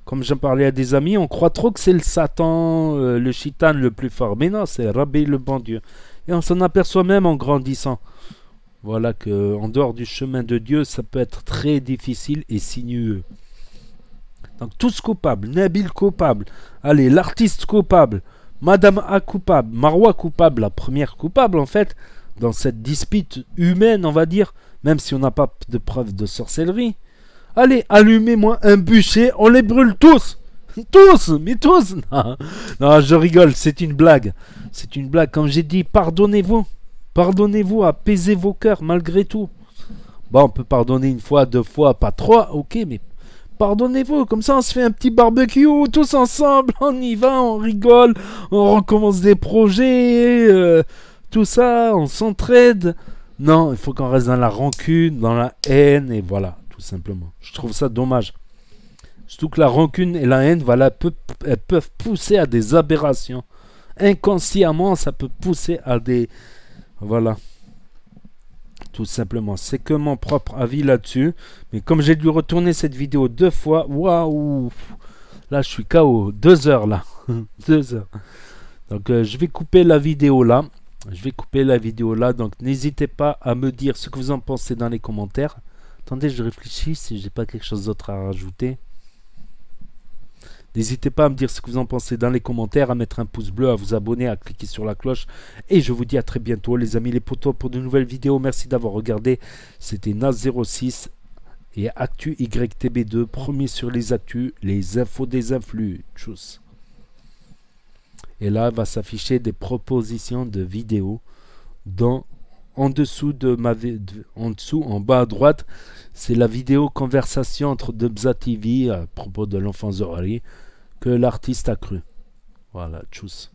Comme j'en parlais à des amis, on croit trop que c'est le Satan, euh, le Chitane le plus fort. Mais non, c'est Rabbi le bon Dieu. Et on s'en aperçoit même en grandissant. Voilà que en dehors du chemin de Dieu, ça peut être très difficile et sinueux. Donc tous coupables, Nabil coupable, allez, l'artiste coupable, Madame A coupable, Marwa coupable, la première coupable en fait, dans cette dispute humaine, on va dire, même si on n'a pas de preuve de sorcellerie, allez, allumez-moi un bûcher, on les brûle tous [LAUGHS] tous, mais tous [LAUGHS] non. je rigole, c'est une blague. C'est une blague, comme j'ai dit, pardonnez-vous. Pardonnez-vous, apaisez vos cœurs malgré tout. Bon, on peut pardonner une fois, deux fois, pas trois, ok, mais pardonnez-vous, comme ça on se fait un petit barbecue tous ensemble, [LAUGHS] on y va, on rigole, on recommence des projets, euh, tout ça, on s'entraide. Non, il faut qu'on reste dans la rancune, dans la haine, et voilà, tout simplement. Je trouve ça dommage. Surtout que la rancune et la haine, voilà, elles peuvent pousser à des aberrations. Inconsciemment, ça peut pousser à des... Voilà. Tout simplement. C'est que mon propre avis là-dessus. Mais comme j'ai dû retourner cette vidéo deux fois, waouh Là, je suis KO. Deux heures, là. [LAUGHS] deux heures. Donc, euh, je vais couper la vidéo là. Je vais couper la vidéo là, donc n'hésitez pas à me dire ce que vous en pensez dans les commentaires. Attendez, je réfléchis si j'ai pas quelque chose d'autre à rajouter. N'hésitez pas à me dire ce que vous en pensez dans les commentaires, à mettre un pouce bleu, à vous abonner, à cliquer sur la cloche. Et je vous dis à très bientôt les amis les potos pour de nouvelles vidéos. Merci d'avoir regardé. C'était nas 06 et Actu YTB2, premier sur les actus, les infos des influx. Tchuss et là va s'afficher des propositions de vidéos dans en dessous de ma en dessous en bas à droite c'est la vidéo conversation entre deux TV à propos de l'enfant Zorari que l'artiste a cru voilà tchuss